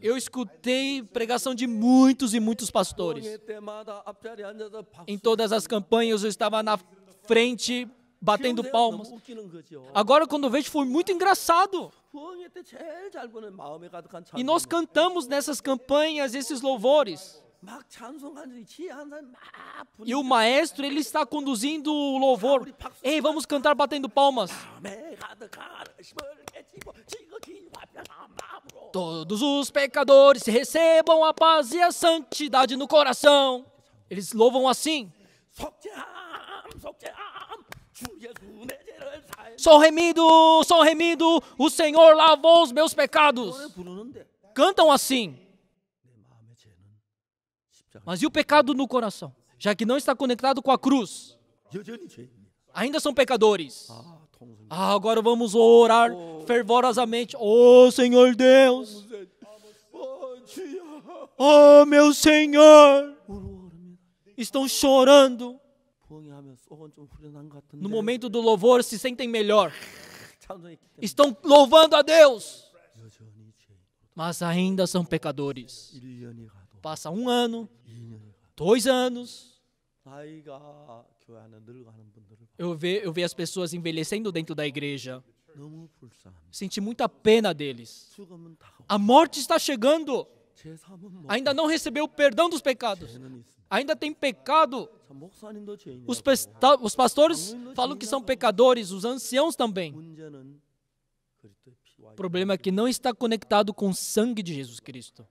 Speaker 2: Eu escutei pregação de muitos e muitos pastores. Em todas as campanhas eu estava na frente batendo palmas. Agora quando eu vejo foi muito engraçado. E nós cantamos nessas campanhas esses louvores.
Speaker 1: E o maestro,
Speaker 2: ele está conduzindo o louvor. Ei, vamos cantar batendo palmas. Todos os pecadores recebam a paz e a santidade no coração. Eles louvam assim. Sou remido, sou remido, o Senhor lavou os meus pecados. Cantam assim. Então. Mas e o pecado no coração? Já que não está conectado com a cruz, ainda são pecadores. Ah, ah, agora vamos orar fervorosamente. Oh, Senhor Deus! Oh, meu Senhor! Estão chorando. No momento do louvor, se sentem melhor. Estão louvando a Deus, mas ainda são pecadores. Passa um ano, dois anos. Eu vejo eu ve as pessoas envelhecendo dentro da igreja. Senti muita pena deles. A morte está chegando. Ainda não recebeu o perdão dos pecados. Ainda tem pecado. Os, pe os pastores falam que são pecadores, os anciãos também. O problema é que não está conectado com o sangue de Jesus Cristo.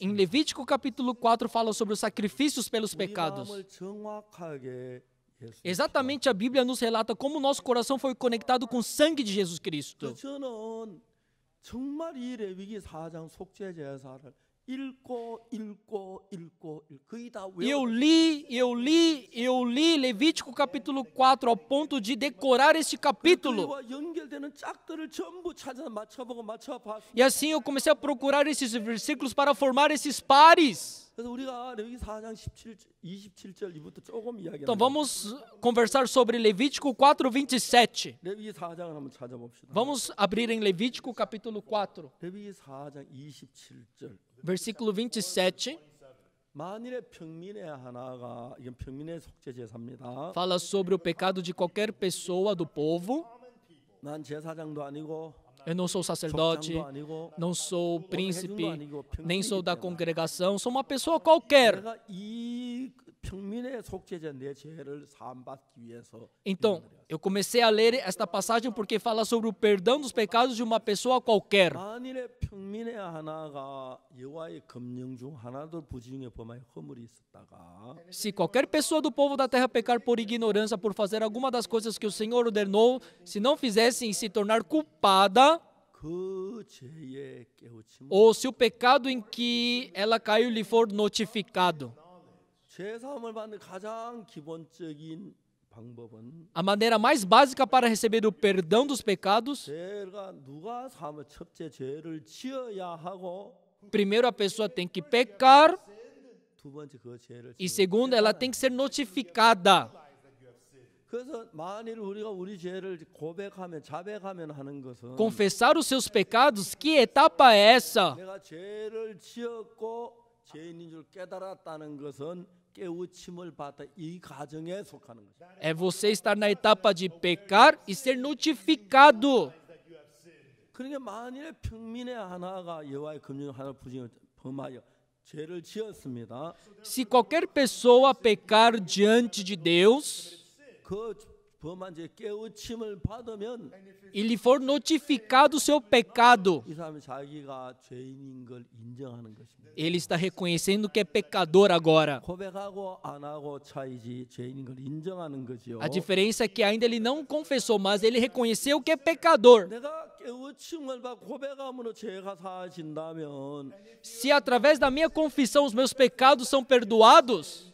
Speaker 2: Em Levítico capítulo 4 fala sobre os sacrifícios pelos pecados. Exatamente a Bíblia nos relata como nosso coração foi conectado com o sangue de Jesus Cristo. Eu li, eu li, eu li Levítico capítulo 4 ao ponto de decorar este capítulo. E assim eu comecei a procurar esses versículos para formar esses pares.
Speaker 1: Então vamos
Speaker 2: conversar sobre Levítico 4, 27. Vamos abrir em Levítico capítulo 4, versículo 27.
Speaker 1: Fala sobre
Speaker 2: o pecado de qualquer pessoa do povo. Eu não sou sacerdote, não sou príncipe, nem sou da congregação, sou uma pessoa qualquer. Então, eu comecei a ler esta passagem porque fala sobre o perdão dos pecados de uma pessoa qualquer. Se qualquer pessoa do povo da terra pecar por ignorância, por fazer alguma das coisas que o Senhor ordenou, se não fizessem se tornar culpada, ou se o pecado em que ela caiu lhe for notificado. A maneira mais básica para receber o perdão dos pecados primeiro a pessoa tem que pecar e segundo ela tem que ser notificada. Confessar os seus pecados, que etapa é essa? É você estar na etapa de pecar e ser notificado.
Speaker 1: Se qualquer pessoa pecar
Speaker 2: diante de Deus, ele for notificado o seu pecado, ele está reconhecendo que é pecador agora.
Speaker 1: A diferença
Speaker 2: é que ainda ele não confessou, mas ele reconheceu que é pecador. Se através da minha confissão os meus pecados são perdoados,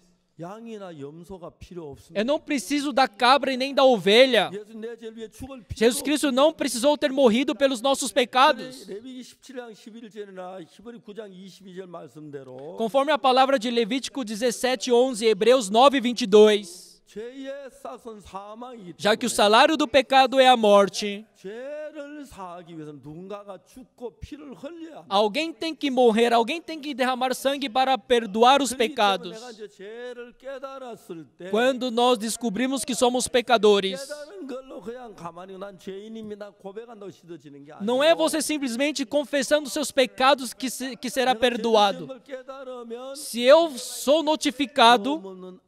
Speaker 2: eu não preciso da cabra e nem da ovelha. Jesus Cristo não precisou ter morrido pelos nossos pecados. Conforme a palavra de Levítico 17, 11 e Hebreus 9, 22. Já que o salário do pecado é a morte,
Speaker 1: alguém tem
Speaker 2: que morrer, alguém tem que derramar sangue para perdoar os pecados. Quando nós descobrimos que somos pecadores, não é você simplesmente confessando seus pecados que, se, que será perdoado. Se eu sou notificado,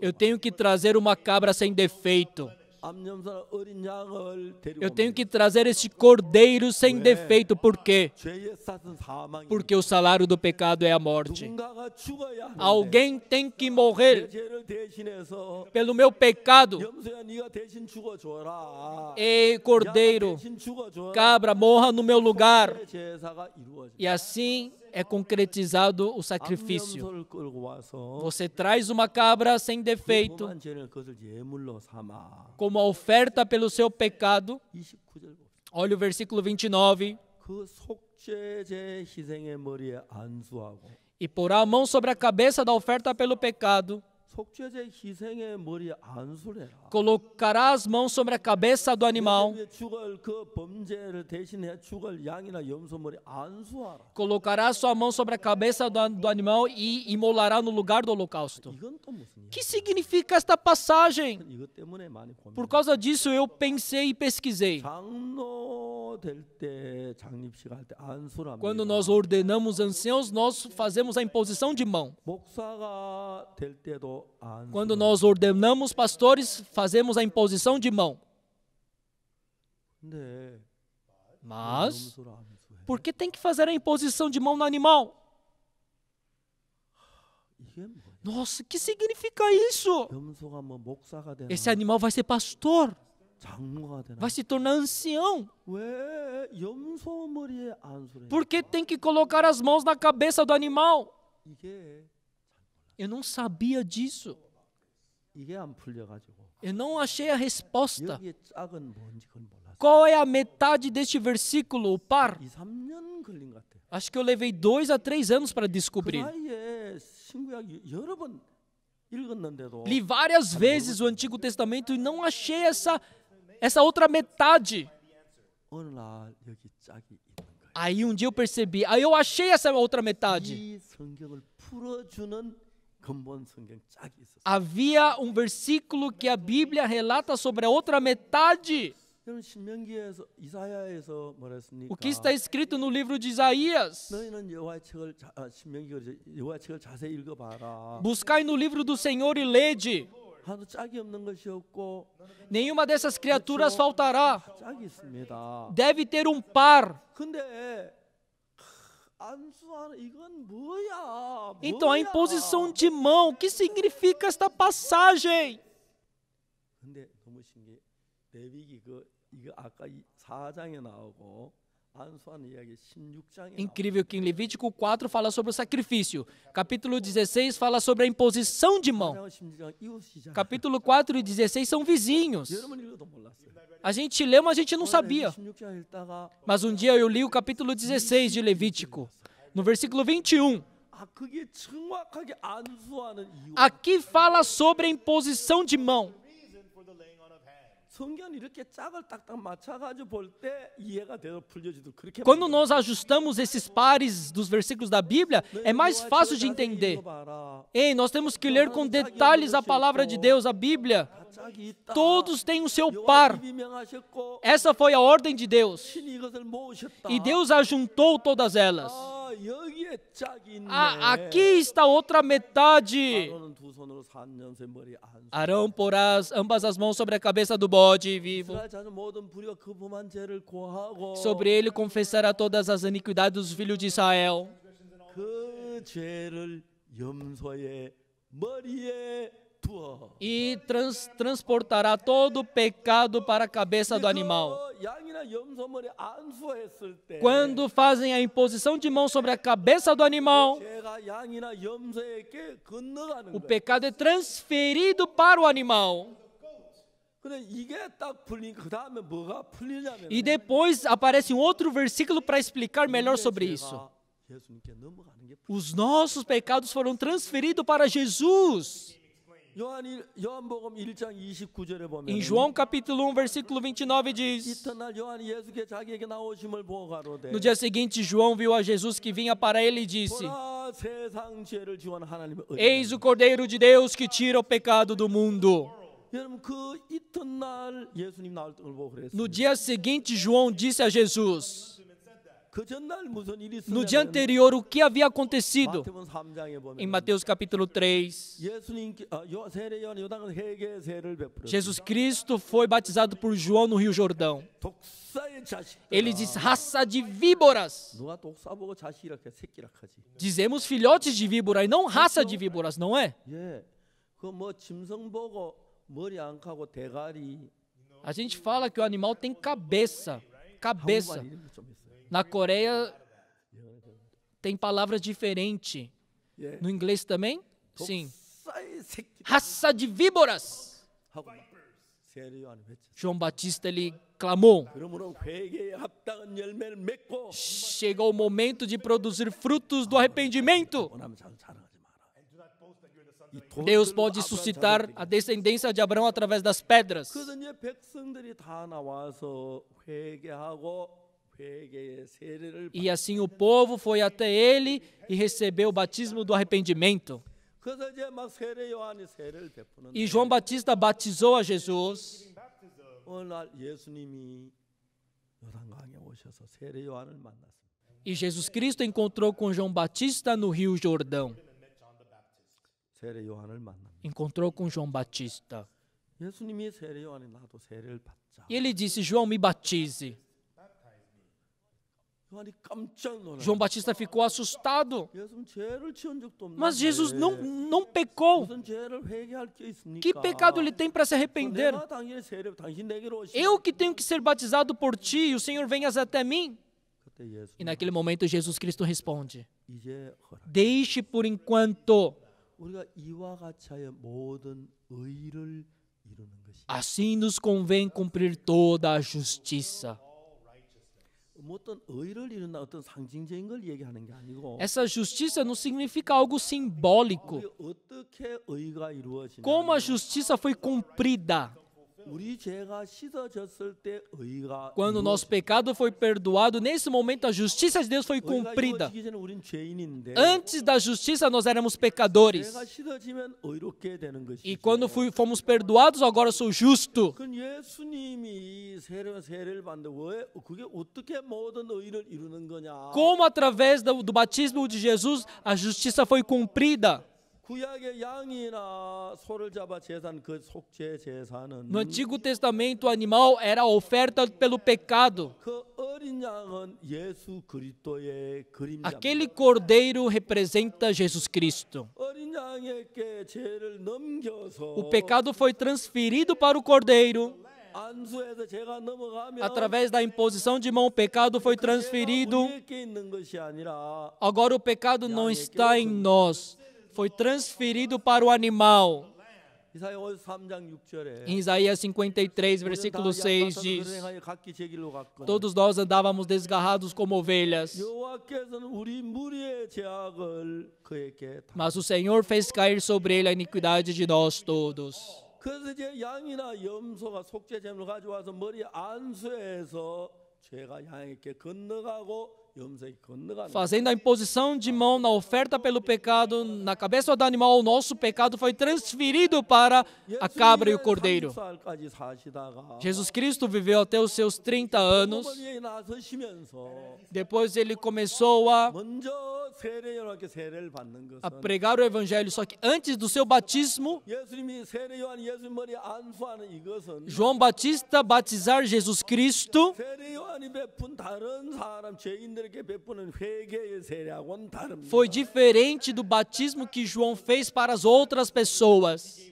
Speaker 2: eu tenho tenho que trazer uma cabra sem defeito. Eu tenho que trazer este cordeiro sem defeito, por quê? Porque o salário do pecado é a morte. Alguém tem que morrer pelo meu pecado. Ei, cordeiro, cabra, morra no meu lugar. E assim é concretizado o sacrifício. Você traz uma cabra sem defeito como oferta pelo seu pecado. Olha o versículo 29. E porá a mão sobre a cabeça da oferta pelo pecado Colocará as mãos sobre a cabeça do animal. Colocará sua mão sobre a cabeça do, do animal e imolará no lugar do holocausto. Que significa esta passagem? Por causa disso eu pensei e pesquisei. Quando nós ordenamos anciãos, nós fazemos a imposição de mão. Quando nós ordenamos pastores, fazemos a imposição de mão.
Speaker 1: Mas,
Speaker 2: por que tem que fazer a imposição de mão no animal? Nossa, que significa isso? Esse animal vai ser pastor. Vai se tornar ancião. Por que tem que colocar as mãos na cabeça do animal? Eu não sabia disso. Eu não achei a resposta. Qual é a metade deste versículo, o par? Acho que eu levei dois a três anos para descobrir. Li várias vezes o Antigo Testamento e não achei essa, essa outra metade. Aí um dia eu percebi, aí eu achei essa outra metade. Havia um versículo que a Bíblia relata sobre a outra metade. O que está escrito no livro de Isaías? Buscai no livro do Senhor e lede. Nenhuma dessas criaturas faltará. Deve ter um par. Então, a imposição de mão, o que significa esta passagem?
Speaker 1: 근데 너무 신기해. 레위기 그 이거 아까 4장에 나오고 Incrível
Speaker 2: que em Levítico 4 fala sobre o sacrifício, capítulo 16 fala sobre a imposição de mão, capítulo 4 e 16 são vizinhos. A gente leu mas a gente não sabia. Mas um dia eu li o capítulo 16 de Levítico, no versículo 21. Aqui fala sobre a imposição de mão. Quando nós ajustamos esses pares dos versículos da Bíblia, é mais fácil de entender. Ei, nós temos que ler com detalhes a palavra de Deus, a Bíblia. Todos têm o seu par. Essa foi a ordem de Deus. E Deus ajuntou todas elas. Ah, aqui está outra metade. Arão porá ambas as mãos sobre a cabeça do bode vivo. Sobre ele confessará todas as iniquidades dos filhos de Israel. 머리에 e trans, transportará todo o pecado para a cabeça do animal. Quando fazem a imposição de mão sobre a cabeça do animal, o pecado é transferido para o animal. E depois aparece um outro versículo para explicar melhor sobre isso. Os nossos pecados foram transferidos para Jesus. Em João capítulo 1, versículo 29
Speaker 1: diz: No dia
Speaker 2: seguinte, João viu a Jesus que vinha para ele e disse: Eis o Cordeiro de Deus que tira o pecado do mundo. No dia seguinte, João disse a Jesus:
Speaker 1: no dia anterior
Speaker 2: o que havia acontecido. Em Mateus capítulo 3, Jesus Cristo foi batizado por João no Rio Jordão. Ele diz: raça de víboras. Dizemos filhotes de víbora e não raça de víboras, não é? A gente fala que o animal tem cabeça. Cabeça. Na Coreia tem palavras diferentes. No inglês também? Sim. Raça de víboras. João Batista ele clamou. Chegou o momento de produzir frutos do arrependimento. Deus pode suscitar a descendência de Abraão através das pedras. E assim o povo foi até ele e recebeu o batismo do arrependimento.
Speaker 1: Ah, e João né?
Speaker 2: Batista batizou a Jesus.
Speaker 1: Oh, ah, assim.
Speaker 2: E Jesus Cristo encontrou com João Batista no Rio Jordão. Ah, encontrou com João Batista. E ele disse: João, me batize. João Batista ficou assustado.
Speaker 1: Mas Jesus não, não
Speaker 2: pecou.
Speaker 1: Que pecado ele tem para se arrepender?
Speaker 2: Eu que tenho que ser batizado por ti e o Senhor venhas até mim. E naquele momento Jesus Cristo responde: Deixe por enquanto. Assim nos convém cumprir toda a justiça. Essa justiça não significa algo simbólico. Como a justiça foi cumprida, quando o nosso pecado foi perdoado, nesse momento a justiça de Deus foi cumprida. Antes da justiça, nós éramos pecadores. E quando fui, fomos perdoados, agora sou justo. Como através do, do batismo de Jesus, a justiça foi cumprida. No Antigo Testamento, o animal era oferta pelo pecado. Aquele cordeiro representa Jesus Cristo. O pecado foi transferido para o cordeiro. Através da imposição de mão, o pecado foi transferido. Agora, o pecado não está em nós foi transferido para o animal. Em Isaías 53, versículo 6 diz: Todos nós andávamos desgarrados como ovelhas, mas o Senhor fez cair sobre ele a iniquidade de nós todos. Fazendo a imposição de mão na oferta pelo pecado, na cabeça do animal, o nosso pecado foi transferido para a cabra e o cordeiro. Jesus Cristo viveu até os seus 30 anos. Depois ele começou a a pregar o evangelho, só que antes do seu batismo, João Batista batizar Jesus Cristo, foi diferente do batismo que João fez para as outras pessoas.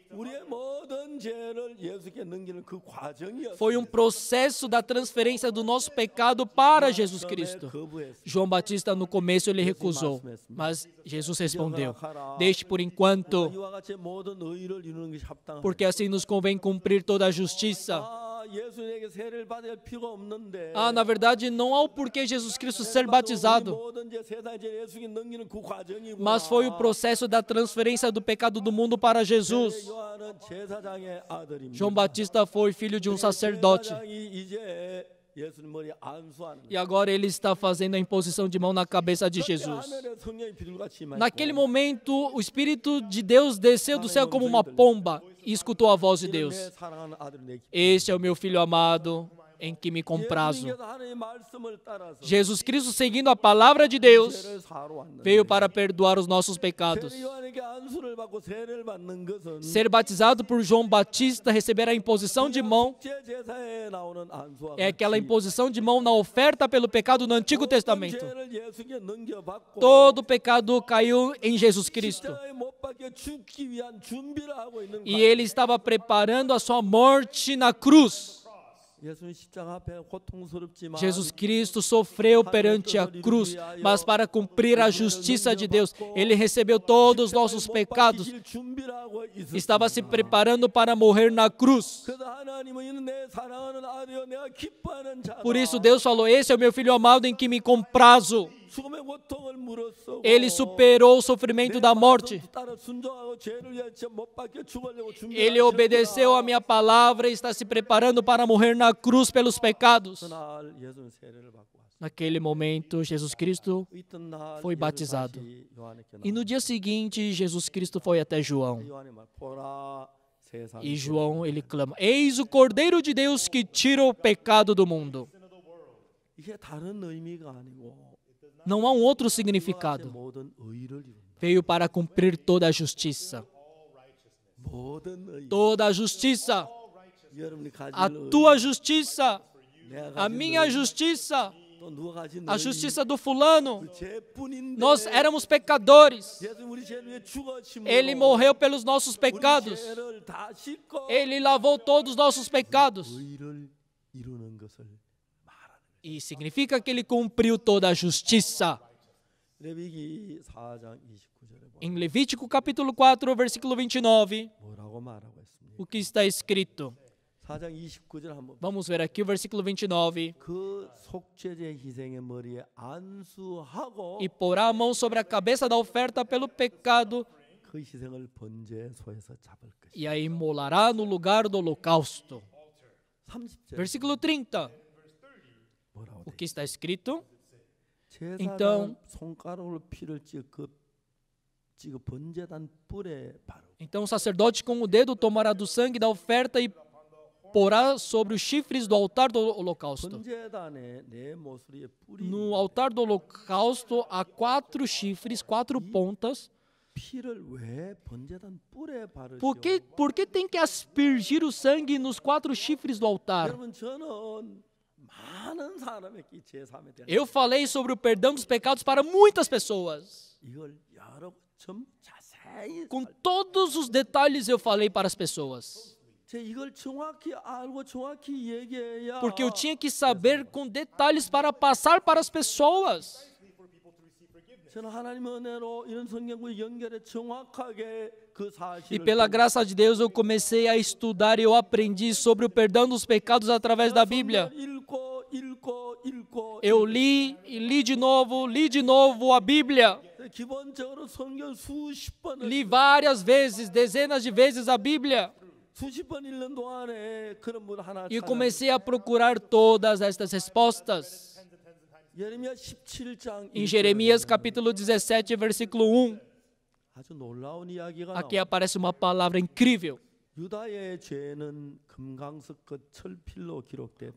Speaker 2: Foi um processo da transferência do nosso pecado para Jesus Cristo. João Batista, no começo, ele recusou, mas Jesus respondeu: Deixe por enquanto, porque assim nos convém cumprir toda a justiça. Ah, na verdade, não há o porquê Jesus Cristo ser batizado, mas foi o processo da transferência do pecado do mundo para Jesus. João Batista foi filho de um sacerdote. E agora ele está fazendo a imposição de mão na cabeça de Jesus. Naquele momento, o Espírito de Deus desceu do céu como uma pomba e escutou a voz de Deus. Este é o meu filho amado, em que me comprazo. Jesus Cristo, seguindo a palavra de Deus, veio para perdoar os nossos pecados. Ser batizado por João Batista, receber a imposição de mão, é aquela imposição de mão na oferta pelo pecado no Antigo Testamento. Todo pecado caiu em Jesus Cristo. E ele estava preparando a sua morte na cruz. Jesus Cristo sofreu perante a cruz, mas para cumprir a justiça de Deus, ele recebeu todos os nossos pecados. Estava se preparando para morrer na cruz. Por isso Deus falou: "Esse é o meu filho amado em que me comprazo". Ele superou o sofrimento da morte. Ele obedeceu a minha palavra e está se preparando para morrer na cruz pelos pecados. Naquele momento, Jesus Cristo foi batizado. E no dia seguinte, Jesus Cristo foi até João. E João ele clama: Eis o Cordeiro de Deus que tira o pecado do mundo. Não há um outro significado. Veio para cumprir toda a justiça. Toda a justiça.
Speaker 1: A tua
Speaker 2: justiça. A minha justiça. A justiça do fulano. Nós éramos pecadores. Ele morreu pelos nossos pecados. Ele lavou todos os nossos pecados. E significa que ele cumpriu toda a justiça. Em Levítico capítulo 4, versículo 29, o que está escrito? Vamos ver aqui o versículo 29. E porá a mão sobre a cabeça da oferta pelo pecado e a imolará no lugar do holocausto. Versículo 30. O que está escrito. Então, então o sacerdote com o dedo tomará do sangue da oferta e porá sobre os chifres do altar do holocausto. No altar do holocausto há quatro chifres, quatro pontas. Por que, por que tem que aspergir o sangue nos quatro chifres do altar? Eu falei sobre o perdão dos pecados para muitas pessoas. Com todos os detalhes eu falei para as pessoas. Porque eu tinha que saber com detalhes para passar para as pessoas.
Speaker 1: 저는 e pela graça
Speaker 2: de Deus eu comecei a estudar e eu aprendi sobre o perdão dos pecados através da Bíblia. Eu li e li de novo, li de novo a Bíblia. Li várias vezes, dezenas de vezes a Bíblia.
Speaker 1: E comecei a
Speaker 2: procurar todas estas respostas.
Speaker 1: Em Jeremias
Speaker 2: capítulo 17, versículo 1. Aqui aparece uma palavra incrível.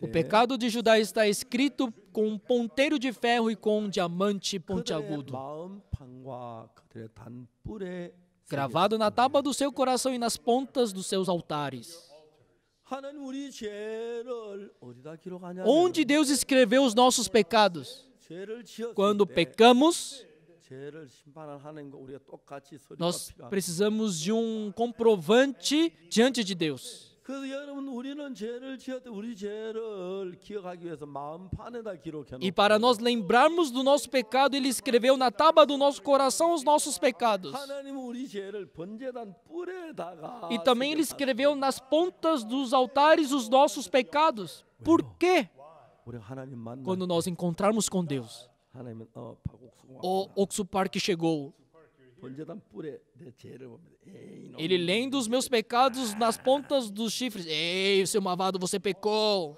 Speaker 2: O pecado de Judá está escrito com um ponteiro de ferro e com um diamante pontiagudo. Gravado na tábua do seu coração e nas pontas dos seus altares.
Speaker 1: Onde Deus escreveu
Speaker 2: os nossos pecados? Quando pecamos,
Speaker 1: nós precisamos
Speaker 2: de um comprovante diante de Deus. E para nós lembrarmos do nosso pecado, ele escreveu na tábua do nosso coração os nossos pecados. E também ele escreveu nas pontas dos altares os nossos pecados. Por quê? Quando nós encontrarmos com Deus, o Oksupark chegou. Tá Ele lendo os meus pecados nas pontas dos chifres. Ei, seu malvado, você pecou.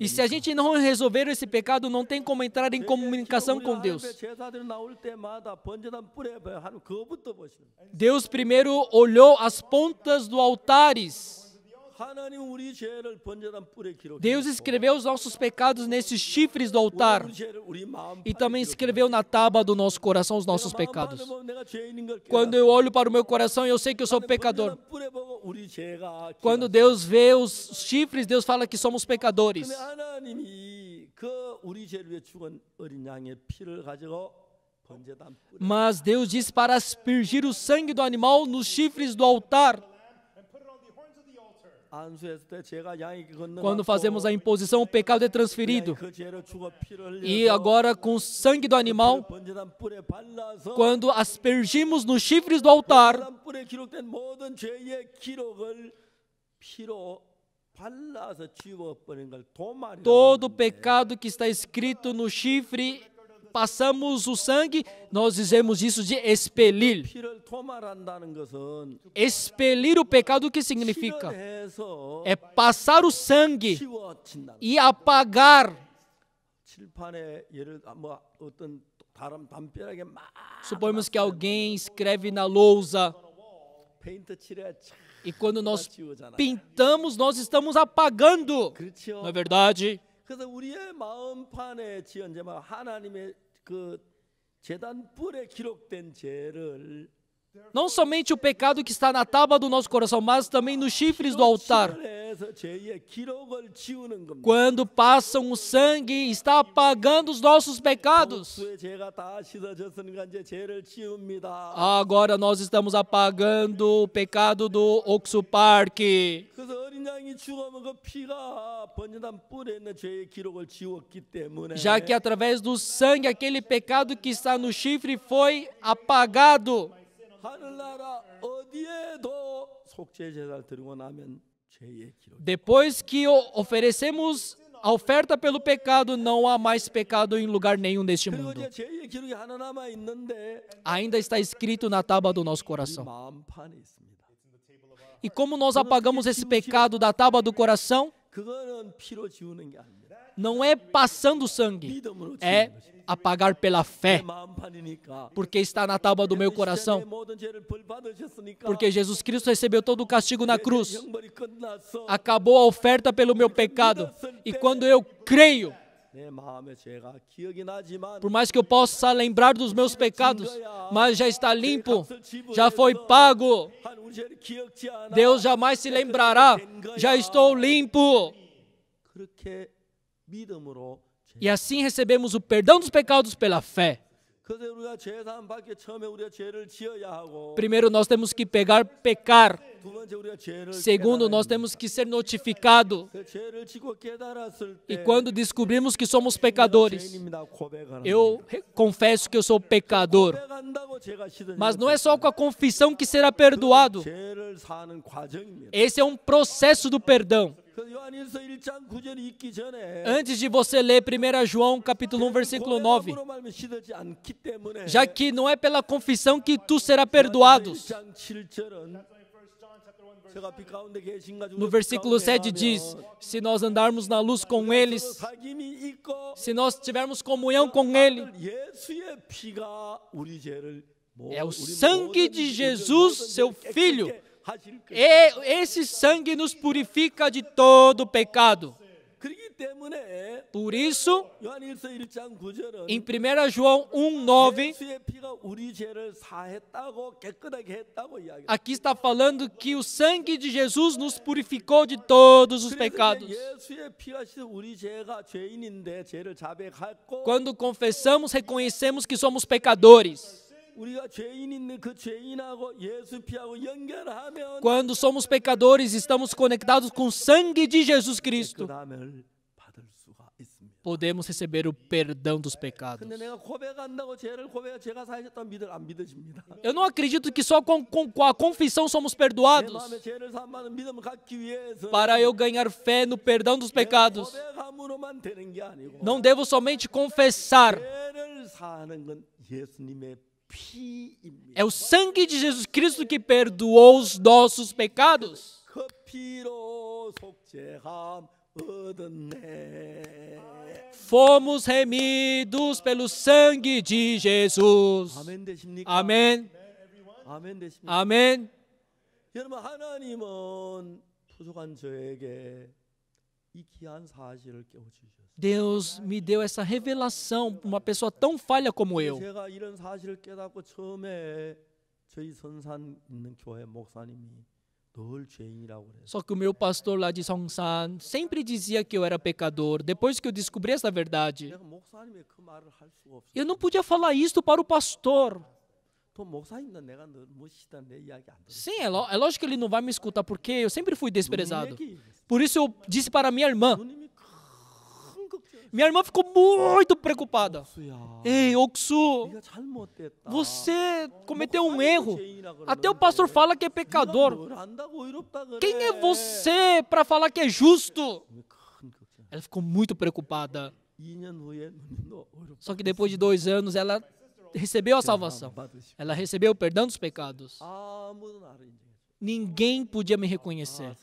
Speaker 2: E se a gente não resolver esse pecado, não tem como entrar em comunicação com Deus. Deus primeiro olhou as pontas do altares. Deus escreveu os nossos pecados nesses chifres do altar e também escreveu na tábua do nosso coração os nossos pecados. Quando eu olho para o meu coração, eu sei que eu sou pecador. Quando Deus vê os chifres, Deus fala que somos pecadores. Mas Deus diz para aspergir o sangue do animal nos chifres do altar.
Speaker 1: Quando fazemos a imposição, o pecado é transferido. E agora,
Speaker 2: com o sangue do animal, quando aspergimos nos chifres do altar, todo pecado que está escrito no chifre passamos o sangue, nós dizemos isso de expelir. Expelir o pecado, o que significa? É passar o sangue e apagar. Suponhamos que alguém escreve na lousa. E quando nós pintamos, nós estamos apagando. Na é verdade.
Speaker 1: 그래서 우리의 마음판에 지은 하나님의 그 재단 뿔에 기록된 죄를
Speaker 2: Não somente o pecado que está na tábua do nosso coração, mas também nos chifres do altar. Quando passam o sangue, está apagando os nossos pecados. Agora nós estamos apagando o pecado do Oxuparque. Já que através do sangue aquele pecado que está no chifre foi apagado. Depois que oferecemos a oferta pelo pecado, não há mais pecado em lugar nenhum deste mundo. Ainda está escrito na tábua do nosso coração. E como nós apagamos esse pecado da tábua do coração? não é passando sangue, é apagar pela fé, porque está na tábua do meu coração, porque Jesus Cristo recebeu todo o castigo na cruz, acabou a oferta pelo meu pecado, e quando eu creio, por mais que eu possa lembrar dos meus pecados, mas já está limpo, já foi pago, Deus jamais se lembrará, já estou limpo. E assim recebemos o perdão dos pecados pela fé. Primeiro, nós temos que pegar, pecar. Segundo, nós temos que ser notificado. E quando descobrimos que somos pecadores, eu confesso que eu sou pecador. Mas não é só com a confissão que será perdoado. Esse é um processo do perdão. Antes de você ler 1 João capítulo 1 versículo 9, já que não é pela confissão que tu será perdoados. No versículo 7 diz: Se nós andarmos na luz com eles, se nós tivermos comunhão com Ele,
Speaker 1: é o sangue de Jesus, seu Filho,
Speaker 2: e esse sangue nos purifica de todo pecado. Por isso, em 1 João 1,9, aqui está falando que o sangue de Jesus nos purificou de todos os pecados. Quando confessamos, reconhecemos que somos pecadores. Quando somos pecadores, estamos conectados com o sangue de Jesus Cristo. Podemos receber o perdão dos pecados. Eu não acredito que só com, com, com a confissão somos perdoados. Para eu ganhar fé no perdão dos pecados, não devo somente confessar. É o sangue de Jesus Cristo que perdoou os nossos pecados. Fomos remidos pelo sangue de Jesus. Amém. Amém. Amém. Deus me deu essa revelação, uma pessoa tão falha como eu. Só que o meu pastor lá de Songsan sempre dizia que eu era pecador. Depois que eu descobri essa verdade, eu não podia falar isso para o pastor. Sim, é, é, lógico que ele não vai me escutar, porque eu sempre fui desprezado. Por isso eu disse para minha irmã, minha irmã ficou muito preocupada. Ei, Oksu, você cometeu um erro. Até o pastor fala que é pecador. Quem é você para falar que é justo? Ela ficou muito preocupada. Só que depois de dois anos, ela recebeu a salvação. Ela recebeu o perdão dos pecados ninguém podia me reconhecer.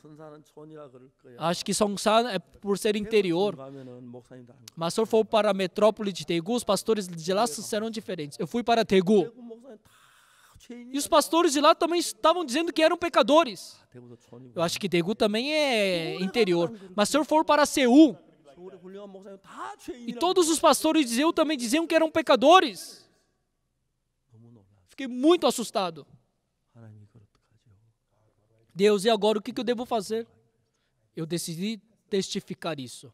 Speaker 2: Acho que Songsan é por ser interior. Mas se eu for para a metrópole de Tegu, os pastores de lá serão diferentes. Eu fui para Tegu E os pastores de lá também estavam dizendo que eram pecadores. Eu acho que Tegu também é interior. Mas se eu for para Seul, e todos os pastores de Seul também diziam que eram pecadores. Fiquei muito assustado. Deus, e agora o que, que eu devo fazer? Eu decidi testificar isso.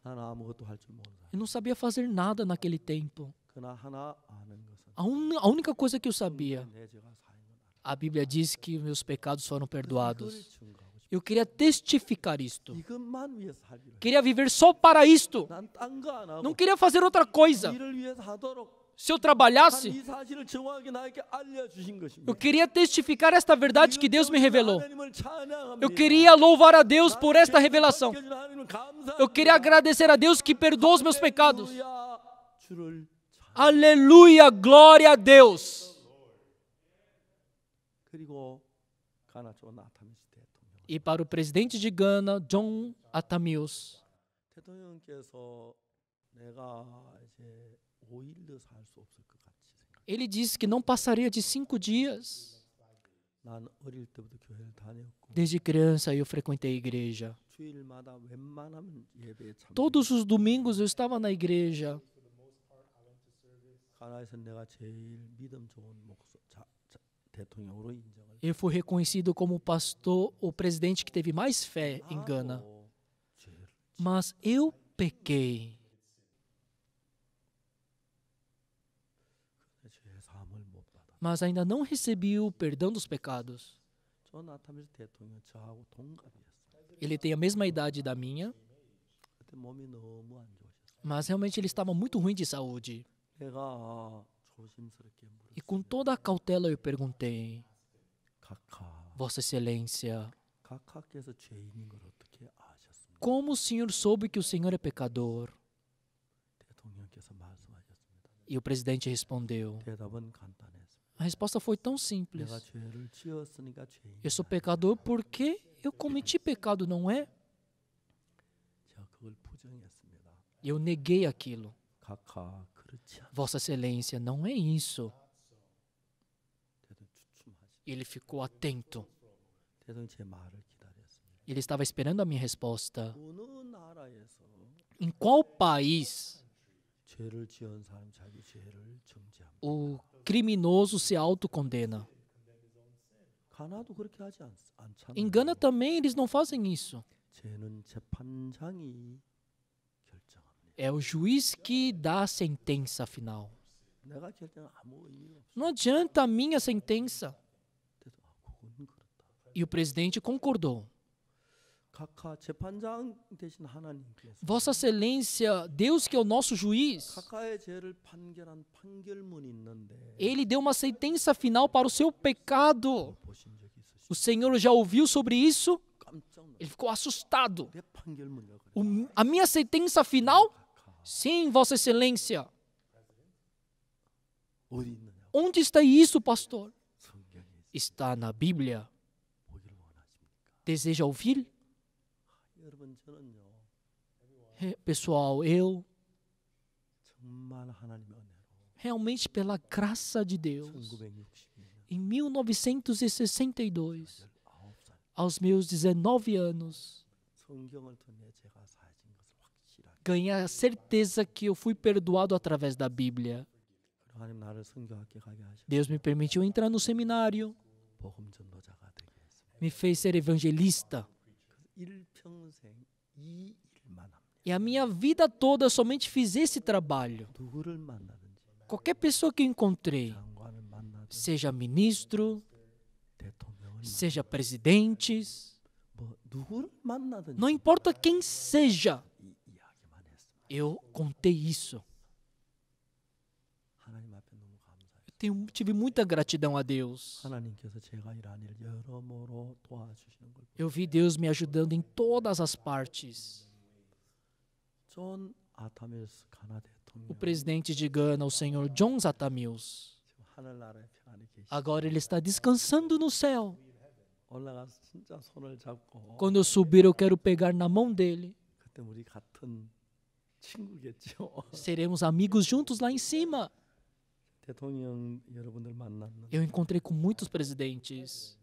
Speaker 2: Eu não sabia fazer nada naquele tempo. A, un, a única coisa que eu sabia, a Bíblia diz que meus pecados foram perdoados. Eu queria testificar isto. Queria viver só para isto. Não queria fazer outra coisa. Se eu trabalhasse, eu queria testificar esta verdade que Deus me revelou. Eu queria louvar a Deus por esta revelação. Eu queria agradecer a Deus que perdoou os meus pecados. Aleluia, glória a Deus. E para o presidente de Gana, John Atamius, ele disse que não passaria de cinco dias. Desde criança eu frequentei a igreja. Todos os domingos eu estava na igreja. Eu fui reconhecido como o pastor, o presidente que teve mais fé em Gana. Mas eu pequei. mas ainda não recebi o perdão dos pecados. Ele tem a mesma idade da minha, mas realmente ele estava muito ruim de saúde. E com toda a cautela eu perguntei, Vossa Excelência, como o senhor soube que o senhor é pecador? E o presidente respondeu: a resposta foi tão simples. Eu sou pecador porque eu cometi pecado, não é? Eu neguei aquilo. Vossa Excelência, não é isso. Ele ficou atento. Ele estava esperando a minha resposta. Em qual país o criminoso se autocondena. Engana também, eles não fazem isso. É o juiz que dá a sentença final. Não adianta a minha sentença. E o presidente concordou. Vossa Excelência, Deus que é o nosso juiz, ele deu uma sentença final para o seu pecado. O Senhor já ouviu sobre isso? Ele ficou assustado. O, a minha sentença final? Sim, Vossa Excelência. Onde está isso, pastor? Está na Bíblia. Deseja ouvir? Pessoal, eu realmente pela graça de Deus, em 1962, aos meus 19 anos, ganhei a certeza que eu fui perdoado através da Bíblia. Deus me permitiu entrar no seminário, me fez ser evangelista. E a minha vida toda eu somente fiz esse trabalho. Qualquer pessoa que eu encontrei, seja ministro, seja presidentes, não importa quem seja, eu contei isso. Tenho, tive muita gratidão a Deus. Eu vi Deus me ajudando em todas as partes. O presidente de Gana, o senhor John Atamils, agora ele está descansando no céu. Quando eu subir, eu quero pegar na mão dele. Seremos amigos juntos lá em cima. Eu encontrei com muitos
Speaker 1: presidentes.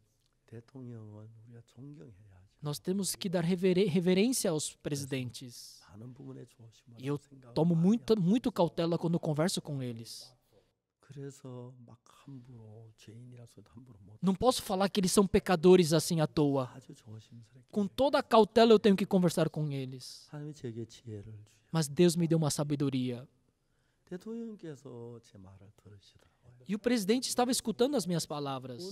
Speaker 2: Nós temos que dar reverência aos presidentes.
Speaker 1: E eu tomo muita,
Speaker 2: muito cautela quando converso com eles. Não posso falar que eles são pecadores assim à toa. Com toda a cautela eu tenho que conversar com eles. Mas Deus me deu uma sabedoria. E o presidente estava escutando as minhas palavras.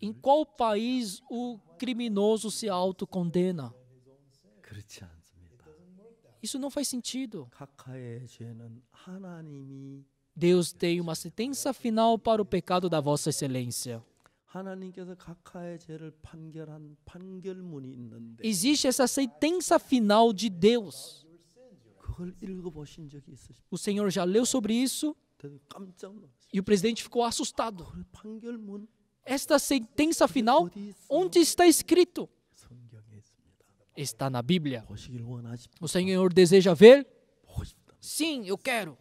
Speaker 2: Em qual país o criminoso se autocondena? Isso não faz sentido. Deus tem uma sentença final para o pecado da Vossa Excelência. Existe essa sentença final de Deus. O senhor já leu sobre isso? E o presidente ficou assustado. Esta sentença final, onde está escrito? Está na Bíblia. O senhor deseja ver? Sim, eu quero.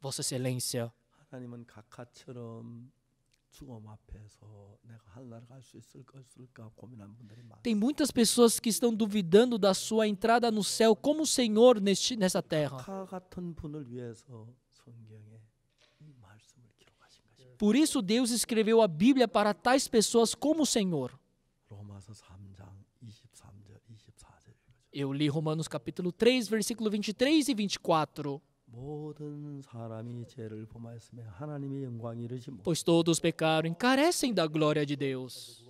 Speaker 2: Vossa Excelência. Tem muitas pessoas que estão duvidando da sua entrada no céu como Senhor neste nessa terra. Por isso Deus escreveu a Bíblia para tais pessoas como o Senhor. Eu li Romanos capítulo 3, versículo 23 e
Speaker 1: 24.
Speaker 2: Pois todos pecaram e carecem da glória de Deus.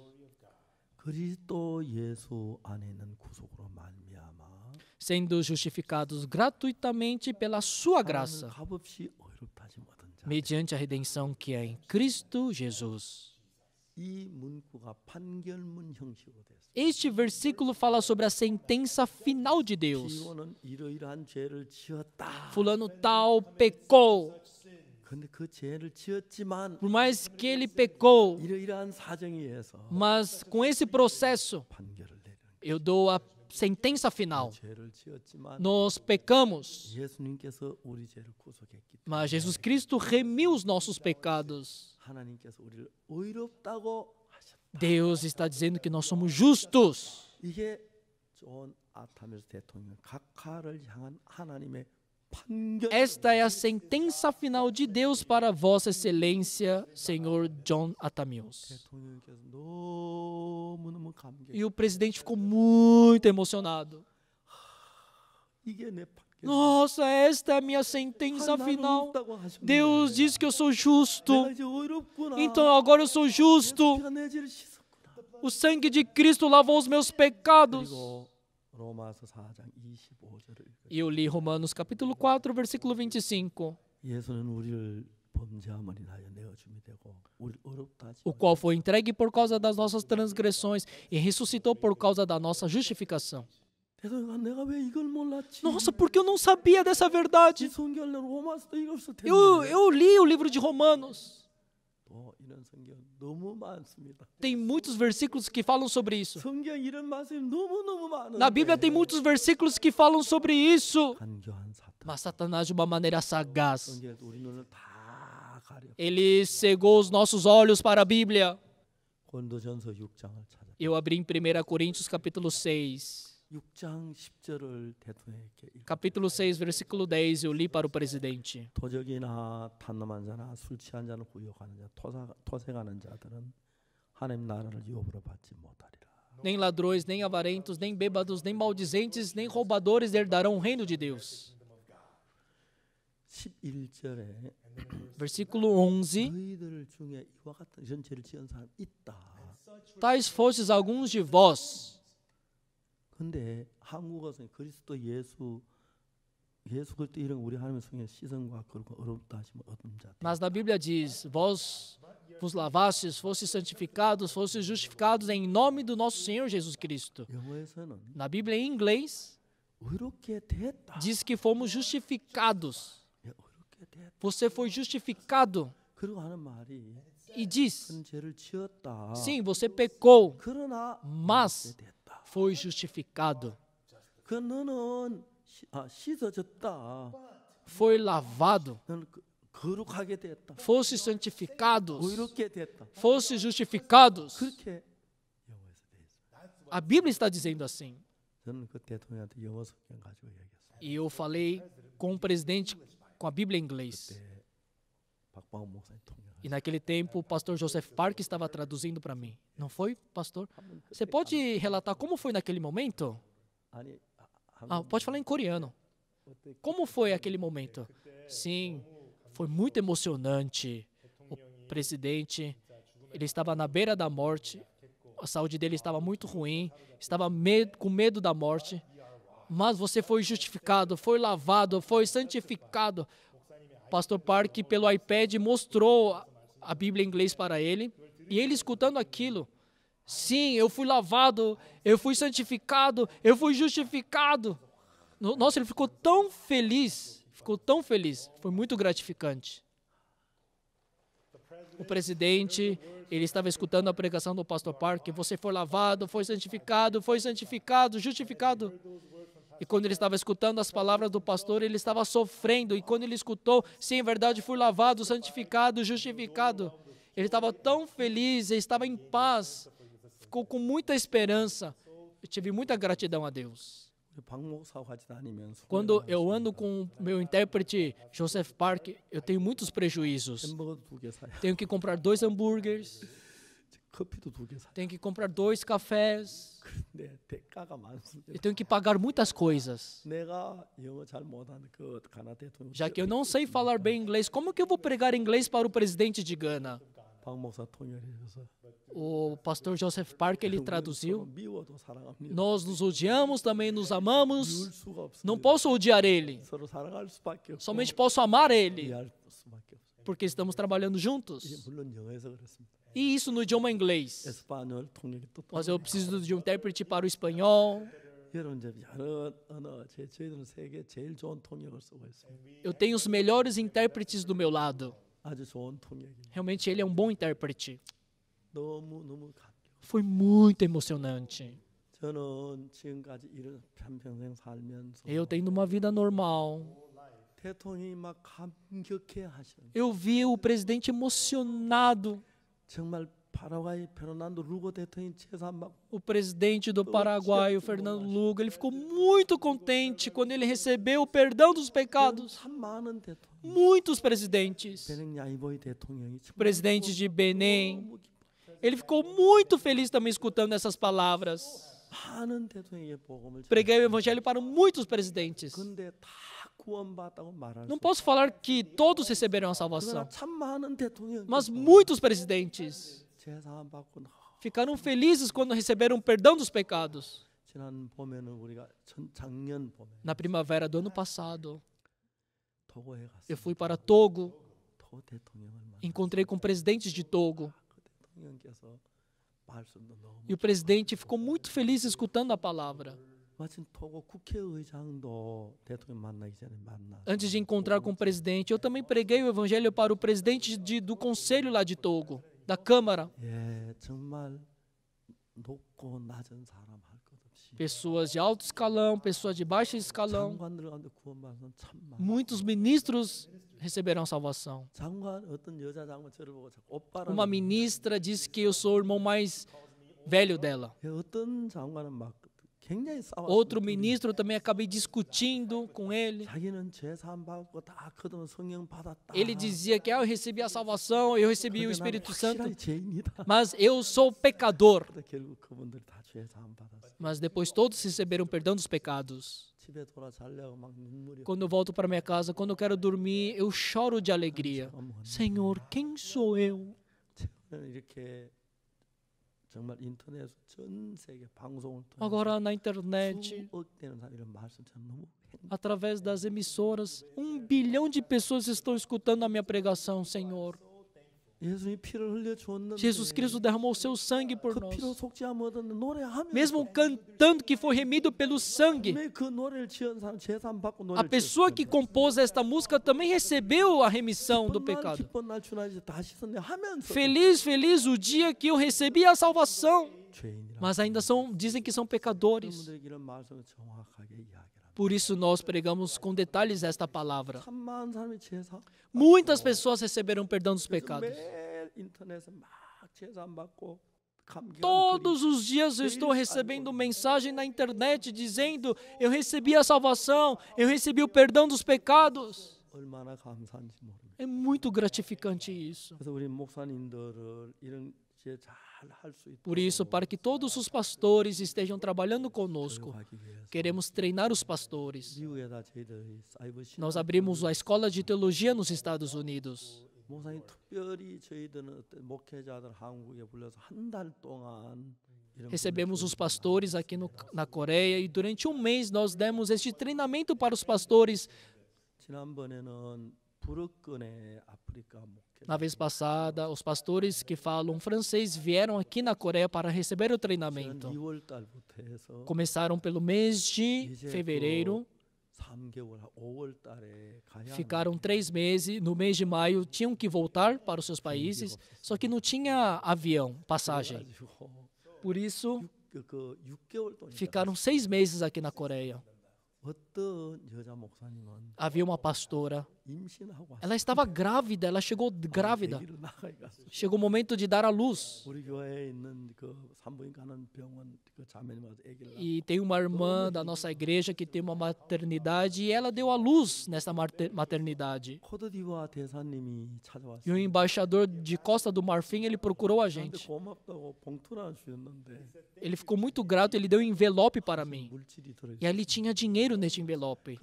Speaker 2: Sendo justificados gratuitamente pela sua graça, mediante a redenção que é em Cristo Jesus. Este versículo fala sobre a sentença final de Deus. Fulano tal pecou. Por mais que ele pecou, mas com esse processo, eu dou a sentença final.
Speaker 1: Nós pecamos,
Speaker 2: mas Jesus Cristo remiu os nossos pecados. Deus está dizendo que nós somos justos. Esta é a sentença final de Deus para Vossa Excelência, Senhor John Atamius. E o presidente ficou muito emocionado. Nossa, esta é a minha sentença final. Tá Deus diz que eu sou justo. Então agora eu sou justo. O sangue de Cristo lavou os meus pecados. E eu li Romanos capítulo 4, versículo 25.
Speaker 1: É
Speaker 2: o qual foi entregue por causa das nossas transgressões e ressuscitou por causa da nossa justificação. Nossa, porque eu não sabia dessa verdade?
Speaker 1: Eu, eu li o livro de Romanos.
Speaker 2: Tem muitos versículos que falam sobre isso. Na Bíblia tem muitos versículos que falam sobre isso. Mas Satanás, de uma maneira sagaz, ele cegou os nossos olhos para a Bíblia. Eu abri em 1 Coríntios capítulo 6. Capítulo 6, versículo 10, eu li para o presidente. Nem ladrões, nem avarentos, nem bêbados, nem maldizentes, nem roubadores herdarão o reino de Deus. Versículo 11.
Speaker 1: Tais fostes alguns de vós. 근데 그리스도 예수 예수 그리스도 우리 하나님의 그리고 어렵다 하시면
Speaker 2: 자. Mas na Bíblia diz: vós vos lavastes, fostes santificados, fostes justificados em nome do nosso Senhor Jesus Cristo. Na Bíblia em inglês diz que fomos justificados. Você foi justificado. E diz: Sim, você pecou, mas foi justificado. Foi lavado. Fosse santificados. Fosse justificados. A Bíblia está dizendo assim. E eu falei com o presidente com a Bíblia em inglês. Então, e naquele tempo, o pastor Joseph Park estava traduzindo para mim. Não foi, pastor? Você pode relatar como foi naquele momento? Ah, pode falar em coreano. Como foi aquele momento? Sim, foi muito emocionante. O presidente, ele estava na beira da morte. A saúde dele estava muito ruim. Estava com medo da morte. Mas você foi justificado, foi lavado, foi santificado. Pastor Park, pelo iPad, mostrou a Bíblia em inglês para ele. E ele escutando aquilo, sim, eu fui lavado, eu fui santificado, eu fui justificado. Nossa, ele ficou tão feliz, ficou tão feliz, foi muito gratificante. O presidente, ele estava escutando a pregação do pastor Park, você foi lavado, foi santificado, foi santificado, justificado. E quando ele estava escutando as palavras do pastor, ele estava sofrendo. E quando ele escutou, sim, em verdade, fui lavado, santificado, justificado. Ele estava tão feliz, ele estava em paz, ficou com muita esperança. Eu tive muita gratidão a Deus. Quando eu ando com meu intérprete Joseph Park, eu tenho muitos prejuízos. Tenho que comprar dois hambúrgueres. Tem que comprar dois cafés. Eu tenho que pagar muitas coisas. Já que eu não sei falar bem inglês, como que eu vou pregar inglês para o presidente de Gana? O pastor Joseph Parker ele traduziu. Nós nos odiamos, também nos amamos. Não posso odiar ele. Somente posso amar ele. Porque estamos trabalhando juntos. E isso no idioma inglês. Mas eu preciso de um intérprete
Speaker 1: para o espanhol.
Speaker 2: Eu tenho os melhores intérpretes do meu lado. Realmente ele é um bom intérprete. Foi muito emocionante. Eu tendo uma vida normal. Eu vi o presidente emocionado. O presidente do Paraguai, o Fernando Lugo, ele ficou muito contente quando ele recebeu o perdão dos pecados. Muitos presidentes, presidente de Benin, ele ficou muito feliz também escutando essas palavras. Preguei o evangelho para muitos presidentes. Não posso falar que todos receberam a salvação, mas muitos presidentes ficaram felizes quando receberam o perdão dos pecados. Na primavera do ano passado, eu fui para Togo, encontrei com presidentes de Togo. E o presidente ficou muito feliz escutando a palavra. Antes de encontrar com o presidente, eu também preguei o evangelho para o presidente de, do conselho lá de Togo, da Câmara. Pessoas de alto escalão, pessoas de baixo escalão. Muitos ministros receberão salvação. Uma ministra disse que eu sou o irmão mais velho dela. É Outro ministro também acabei discutindo com ele. Ele dizia que ah, eu recebi a salvação, eu recebi o Espírito Santo, mas eu sou pecador. Mas depois todos receberam perdão dos pecados.
Speaker 1: Quando eu volto para
Speaker 2: minha casa, quando eu quero dormir, eu choro de alegria. Senhor, quem sou eu?
Speaker 1: 정말 전 세계 방송을 통해 Agora
Speaker 2: na internet
Speaker 1: 말씀 참 너무
Speaker 2: através das emissoras. Um bilhão de pessoas estão escutando a minha pregação, Senhor.
Speaker 1: Jesus Cristo
Speaker 2: derramou seu sangue por nós. Mesmo cantando que foi remido pelo sangue, a pessoa que compôs esta música também recebeu a remissão do pecado. Feliz, feliz o dia que eu recebi a salvação. Mas ainda são, dizem que são pecadores. Por isso nós pregamos com detalhes esta palavra. Muitas pessoas receberam perdão dos pecados. Todos os dias eu estou recebendo mensagem na internet dizendo: Eu recebi a salvação, eu recebi o perdão dos pecados.
Speaker 1: É muito gratificante isso. Por
Speaker 2: isso, para que todos os pastores estejam trabalhando conosco, queremos treinar os pastores. Nós abrimos a escola de teologia nos Estados Unidos. Recebemos os pastores aqui no, na Coreia e durante um mês nós demos este treinamento para os pastores. Na vez passada, os pastores que falam francês vieram aqui na Coreia para receber o treinamento. Começaram pelo mês de fevereiro. Ficaram três meses. No mês de maio, tinham que voltar para os seus países, só que não tinha avião, passagem. Por isso, ficaram seis meses aqui na Coreia. Havia uma pastora. Ela estava grávida, ela chegou grávida. Chegou o momento de dar à luz. E tem uma irmã da nossa igreja que tem uma maternidade e ela deu à luz nessa maternidade. E o embaixador de Costa do Marfim, ele procurou a gente. Ele ficou muito grato, ele deu um envelope para mim. E ali tinha dinheiro dinheiro neste envelope.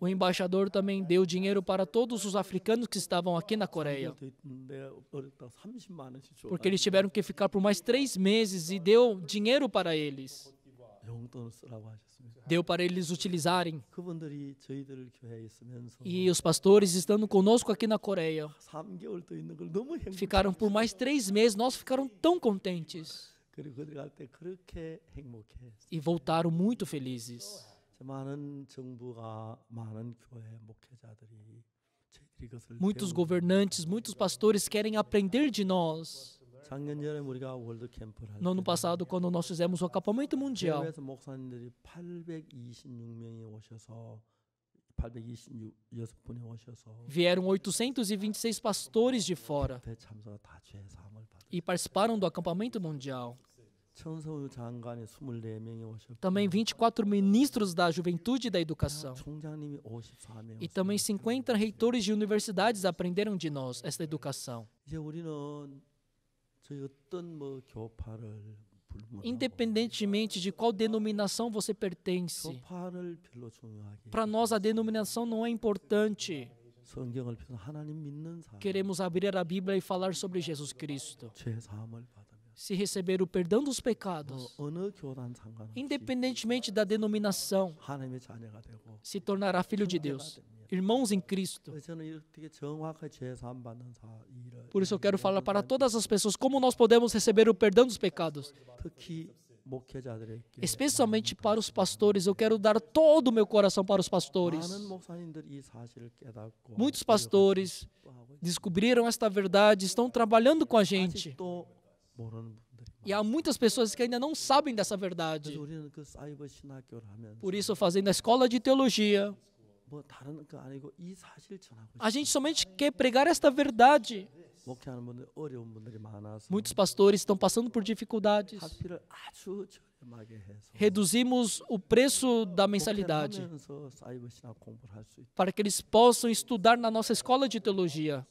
Speaker 2: O embaixador também deu dinheiro para todos os africanos que estavam aqui na Coreia.
Speaker 1: Porque eles tiveram
Speaker 2: que ficar por mais três meses e deu dinheiro para eles. Deu para eles utilizarem. E os pastores, estando conosco aqui na Coreia, ficaram por mais três meses. Nós ficaram tão contentes. E voltaram muito felizes.
Speaker 1: Muitos governantes,
Speaker 2: muitos pastores querem aprender de nós. No ano passado, quando nós fizemos o acampamento mundial, Vieram 826 pastores de fora e participaram do acampamento mundial. Também 24 ministros da juventude e da educação. E também 50 reitores de universidades aprenderam de nós esta educação independentemente de qual denominação você pertence. Para nós, a denominação não é importante. Queremos abrir a Bíblia e falar sobre Jesus Cristo se receber o perdão dos pecados, independentemente da denominação, se tornará filho de Deus, irmãos em Cristo. Por isso eu quero falar para todas as pessoas como nós podemos receber o perdão dos pecados. Especialmente para os pastores, eu quero dar todo o meu coração para os pastores. Muitos pastores descobriram esta verdade, estão trabalhando com a gente. E há muitas pessoas que ainda não sabem dessa verdade. Por isso, fazendo a escola de teologia, a gente somente quer pregar esta verdade. Muitos pastores estão passando por dificuldades. Reduzimos o preço da mensalidade para que eles possam estudar na nossa escola de teologia.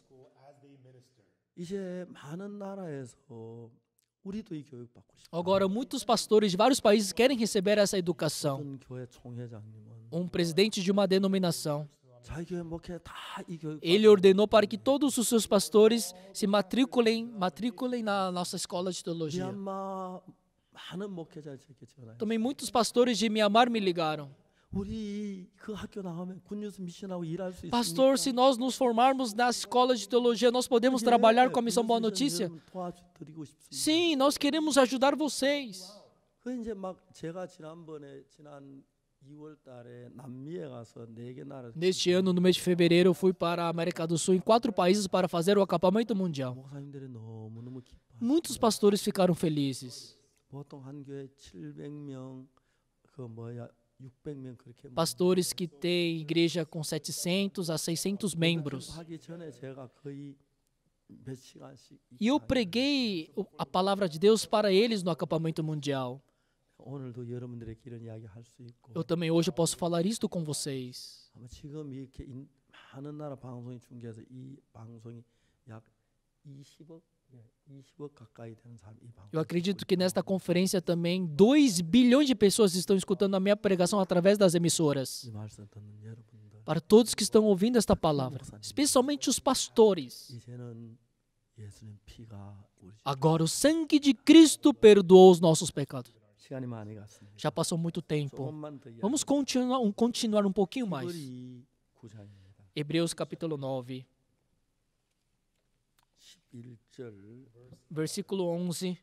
Speaker 1: 이제 많은 나라에서
Speaker 2: Agora, muitos pastores de vários países querem receber essa educação. Um presidente de uma denominação, ele ordenou para que todos os seus pastores se matriculem, matriculem na nossa escola de teologia. Também muitos pastores de Myanmar me ligaram. Pastor, se nós nos formarmos na escola de teologia, nós podemos trabalhar com a missão Boa Notícia? Sim, nós queremos ajudar vocês. Neste ano, no mês de fevereiro, eu fui para a América do Sul em quatro países para fazer o acampamento mundial. Muitos pastores ficaram felizes.
Speaker 1: 보통 한 교회 700명 그 뭐야 é Pastores
Speaker 2: que têm igreja com 700 a 600 membros.
Speaker 1: É, assim,
Speaker 2: e eu preguei a palavra de Deus para eles no acampamento mundial. Eu também hoje posso falar isto
Speaker 1: com vocês.
Speaker 2: Eu acredito que nesta conferência também 2 bilhões de pessoas estão escutando a minha pregação através das emissoras. Para todos que estão ouvindo esta palavra, especialmente os pastores. Agora o sangue de Cristo perdoou os nossos pecados. Já passou muito tempo. Vamos continuar um, continuar um pouquinho mais. Hebreus capítulo 9.
Speaker 1: 1절
Speaker 2: versículo 11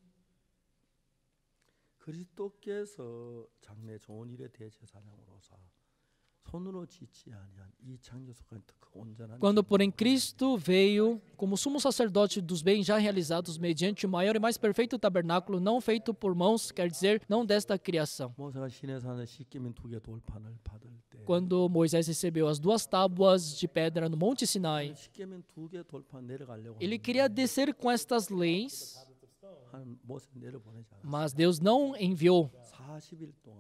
Speaker 1: 그리스도께서 장래 좋은 일에 대제사장으로서 Quando, porém,
Speaker 2: Cristo veio como sumo sacerdote dos bens já realizados mediante o maior e mais perfeito tabernáculo, não feito por mãos, quer dizer, não desta criação. Quando Moisés recebeu as duas tábuas de pedra no Monte Sinai, ele queria descer com estas leis mas Deus não enviou.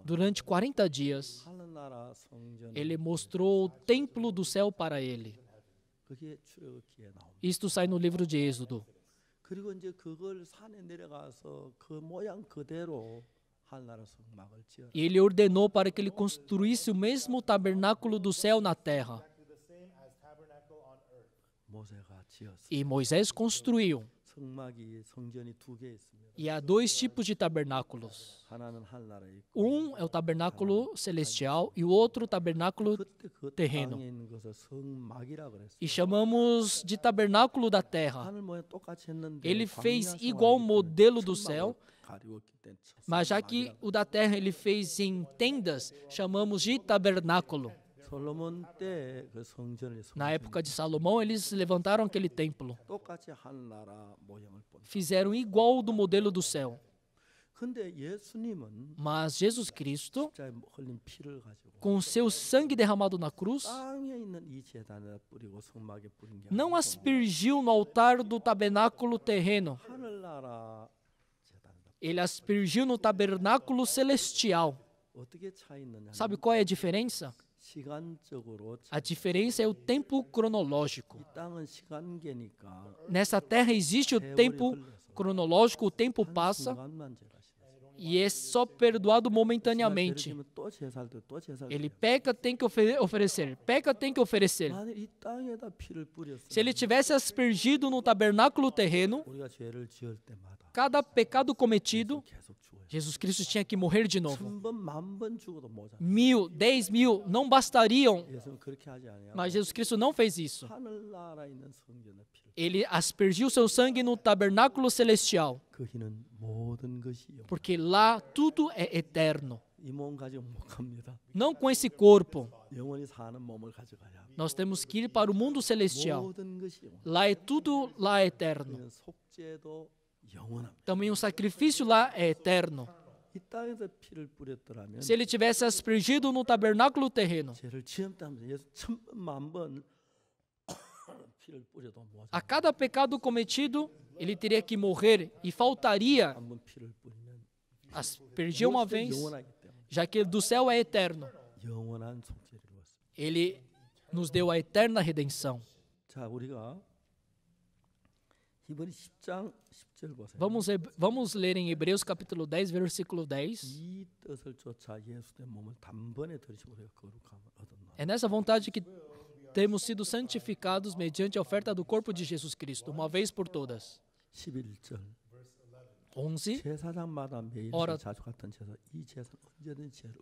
Speaker 2: Durante 40 dias, ele mostrou o templo do céu para ele. Isto sai no livro de Êxodo. E ele ordenou para que ele construísse o mesmo tabernáculo do céu na terra.
Speaker 1: E Moisés construiu.
Speaker 2: E há dois tipos de tabernáculos. Um é o tabernáculo celestial e o outro o tabernáculo terreno. E chamamos de tabernáculo da terra. Ele fez igual o modelo do céu, mas já que o da terra ele fez em tendas, chamamos de tabernáculo. Na época de Salomão, eles levantaram aquele templo. Fizeram igual do modelo do céu. Mas Jesus Cristo, com seu sangue derramado na cruz, não aspergiu no altar do tabernáculo terreno. Ele aspergiu no tabernáculo celestial. Sabe qual é a diferença? A diferença é o tempo cronológico. Nessa terra existe o tempo cronológico, o tempo passa e é só perdoado momentaneamente. Ele peca, tem que oferecer. Peca, tem que oferecer. Se ele tivesse aspergido no tabernáculo terreno, cada pecado cometido Jesus Cristo tinha que morrer de novo. Mil, dez mil não bastariam, mas Jesus Cristo não fez isso. Ele aspergiu seu sangue no tabernáculo celestial, porque lá tudo é eterno. Não com esse corpo. Nós temos que ir para o mundo celestial. Lá é tudo lá é eterno. Também o sacrifício lá é eterno. Se ele tivesse aspergido no tabernáculo terreno, a cada pecado cometido, ele teria que morrer e faltaria. aspergir uma vez, já que do céu é eterno. Ele nos deu a eterna redenção. Vamos, vamos ler em Hebreus capítulo 10, versículo 10. É nessa vontade que temos sido santificados mediante a oferta do corpo de Jesus Cristo, uma vez por todas.
Speaker 1: 11. Ora,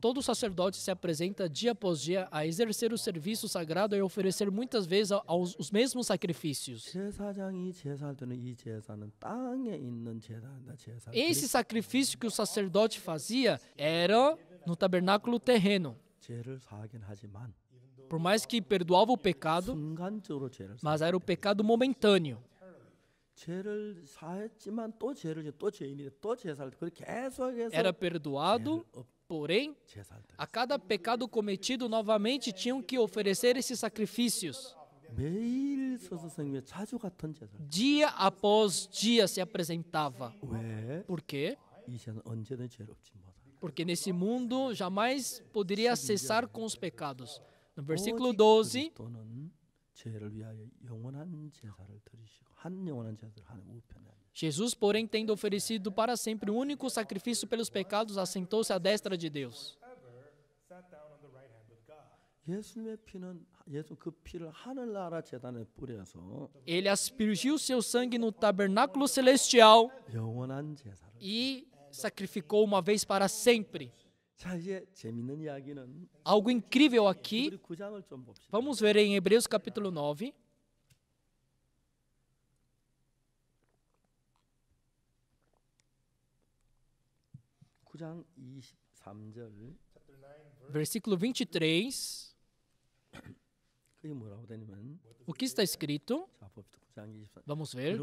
Speaker 2: todo sacerdote se apresenta dia após dia a exercer o serviço sagrado e oferecer muitas vezes aos, os mesmos sacrifícios. Esse sacrifício que o sacerdote fazia era no tabernáculo terreno. Por mais que perdoava o pecado, mas era o pecado momentâneo. 죄를 사했지만 또 죄를 또 죄인이 또 계속해서 era perdoado porém a cada pecado cometido novamente tinham que oferecer esses sacrifícios 매일 서서생에 자주 같은 제사 dia após dia se apresentava 왜? por quê? 언제든 죄를 없지 porque nesse mundo jamais poderia cessar com os pecados no versículo 12 Jesus, porém, tendo oferecido para sempre o único sacrifício pelos pecados, assentou-se à destra de Deus. Ele aspergiu seu sangue no tabernáculo celestial e sacrificou uma vez para sempre. Algo incrível aqui. Vamos ver em Hebreus capítulo 9. Versículo 23. O que está escrito? Vamos ver.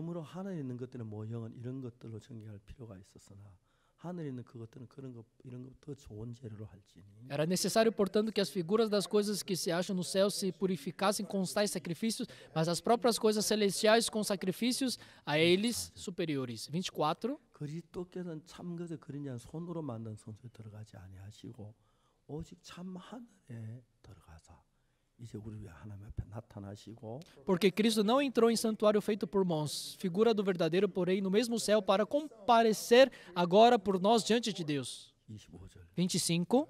Speaker 2: Era necessário, portanto, que as figuras das coisas que se acham no céu se purificassem com tais sacrifícios, mas as próprias coisas celestiais com sacrifícios a eles superiores. 24. Porque Cristo não entrou em santuário feito por mãos, figura do verdadeiro, porém, no mesmo céu, para comparecer agora por nós diante de Deus. 25.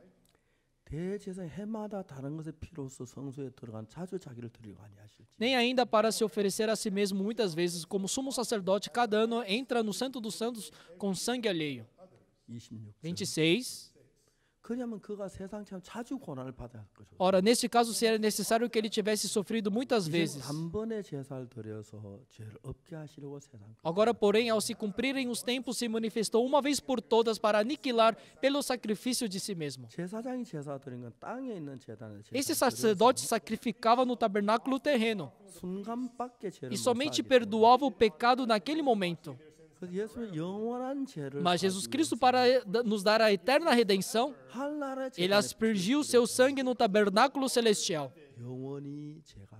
Speaker 2: Nem ainda para se oferecer a si mesmo muitas vezes, como sumo sacerdote, cada ano entra no Santo dos Santos com sangue alheio. 26. Ora, nesse caso seria necessário que ele tivesse sofrido muitas vezes. Agora, porém, ao se cumprirem os tempos, se manifestou uma vez por todas para aniquilar pelo sacrifício de si mesmo. Esse sacerdote sacrificava no tabernáculo terreno e somente perdoava o pecado naquele momento. Mas Jesus Cristo, para nos dar a eterna redenção, ele aspergiu seu sangue no tabernáculo celestial.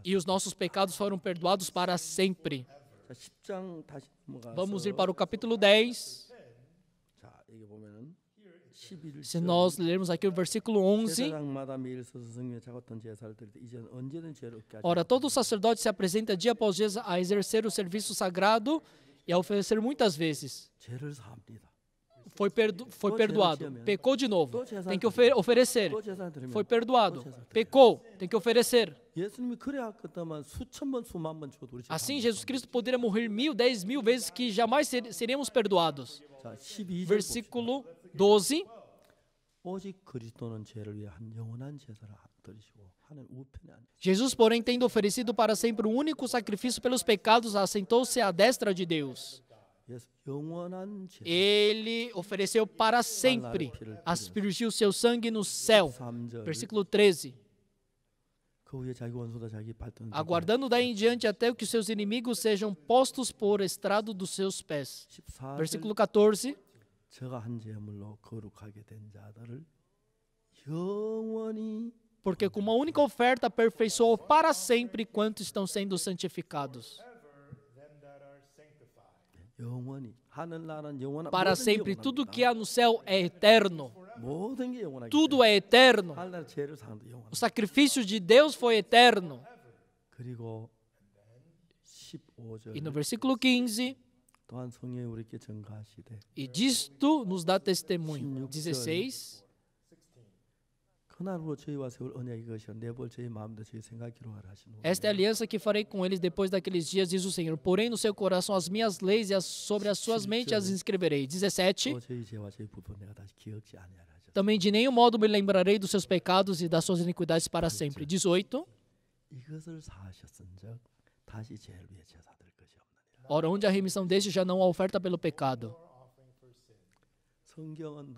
Speaker 2: E os nossos pecados foram perdoados para sempre. Vamos ir para o capítulo 10. Se nós lermos aqui o versículo 11, ora, todo sacerdote se apresenta dia após dia a exercer o serviço sagrado e a oferecer muitas vezes. Foi, perdo, foi perdoado. Pecou de novo. Tem que ofer oferecer.
Speaker 1: Foi perdoado.
Speaker 2: Pecou. Tem que oferecer. Assim, Jesus Cristo poderia morrer mil, dez mil vezes que jamais ser, seremos perdoados. Versículo 12. Jesus, porém, tendo oferecido para sempre o um único sacrifício pelos pecados, assentou-se à destra de Deus. Ele ofereceu para sempre, aspergiu seu sangue no céu. Versículo 13. Aguardando daí em diante até que seus inimigos sejam postos por estrado dos seus pés. Versículo 14 porque com uma única oferta aperfeiçoou para sempre quanto estão sendo santificados.
Speaker 1: Para sempre,
Speaker 2: tudo que há no céu é eterno.
Speaker 1: Tudo é eterno.
Speaker 2: O sacrifício de Deus foi eterno. E no versículo 15, e disto nos dá testemunho. 16, esta é a aliança que farei com eles depois daqueles dias, diz o Senhor. Porém, no seu coração as minhas leis e as, sobre as suas mentes as inscreverei. 17. Também de nenhum modo me lembrarei dos seus pecados e das suas iniquidades para sempre. 18. Ora, onde a remissão deste já não há oferta pelo pecado. 성경은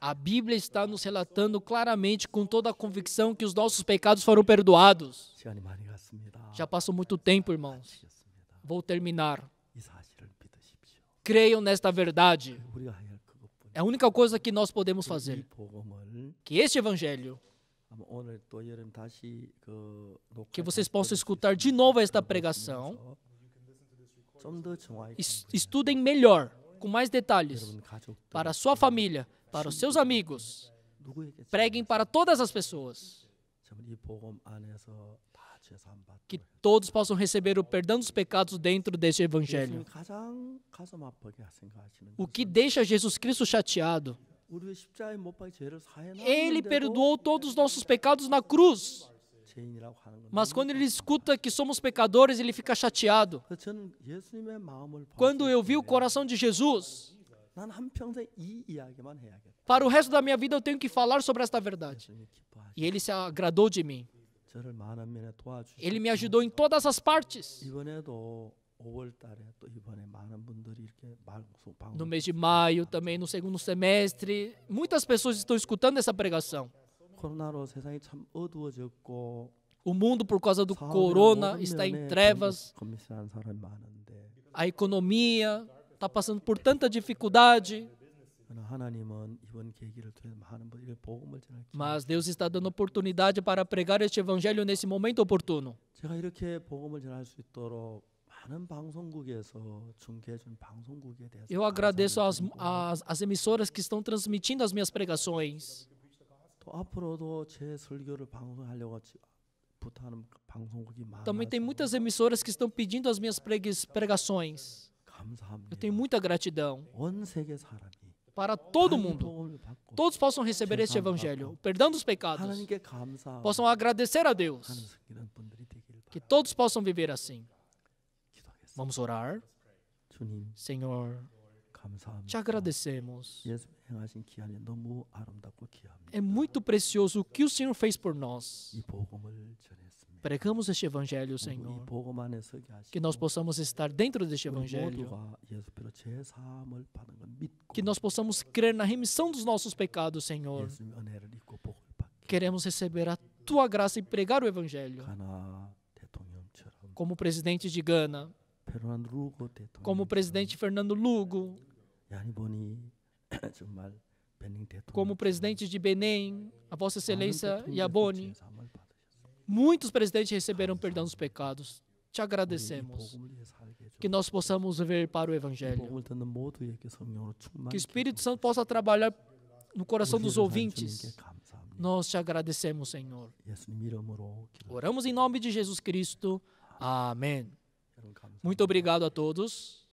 Speaker 2: a Bíblia está nos relatando claramente, com toda a convicção, que os nossos pecados foram perdoados. Já passou muito tempo, irmãos. Vou terminar. Creiam nesta verdade. É a única coisa que nós podemos fazer. Que este Evangelho, que vocês possam escutar de novo esta pregação, estudem melhor com mais detalhes para sua família, para os seus amigos. Preguem para todas as pessoas. Que todos possam receber o perdão dos pecados dentro deste evangelho. O que deixa Jesus Cristo chateado ele perdoou todos os nossos pecados na cruz. Mas quando ele escuta que somos pecadores, ele fica chateado. Quando eu vi o coração de Jesus, para o resto da minha vida eu tenho que falar sobre esta verdade. E ele se agradou de mim. Ele me ajudou em todas as partes. No mês de maio, também no segundo semestre, muitas pessoas estão escutando essa pregação. O mundo, por causa do corona, está em trevas. A economia está passando por tanta dificuldade. Mas Deus está dando oportunidade para pregar este evangelho nesse momento oportuno. Eu agradeço às, às emissoras que estão transmitindo as minhas pregações. Também tem muitas emissoras que estão pedindo as minhas pregações. Eu tenho muita gratidão para todo mundo. Todos possam receber este evangelho, o perdão dos pecados. Possam agradecer a Deus. Que todos possam viver assim. Vamos orar.
Speaker 1: Senhor, te agradecemos.
Speaker 2: É muito precioso o que o Senhor fez por nós. Pregamos este Evangelho, Senhor. Que nós possamos estar dentro deste Evangelho. Que nós possamos crer na remissão dos nossos pecados, Senhor. Queremos receber a tua graça e pregar o Evangelho. Como presidente de Gana. Como presidente Fernando Lugo como presidente de Benin, a Vossa Excelência Yaboni, muitos presidentes receberam perdão dos pecados. Te agradecemos que nós possamos viver para o Evangelho. Que o Espírito Santo possa trabalhar no coração dos ouvintes. Nós te agradecemos, Senhor.
Speaker 1: Oh,
Speaker 2: Oramos em nome de Jesus Cristo. Amém. Muito obrigado a todos.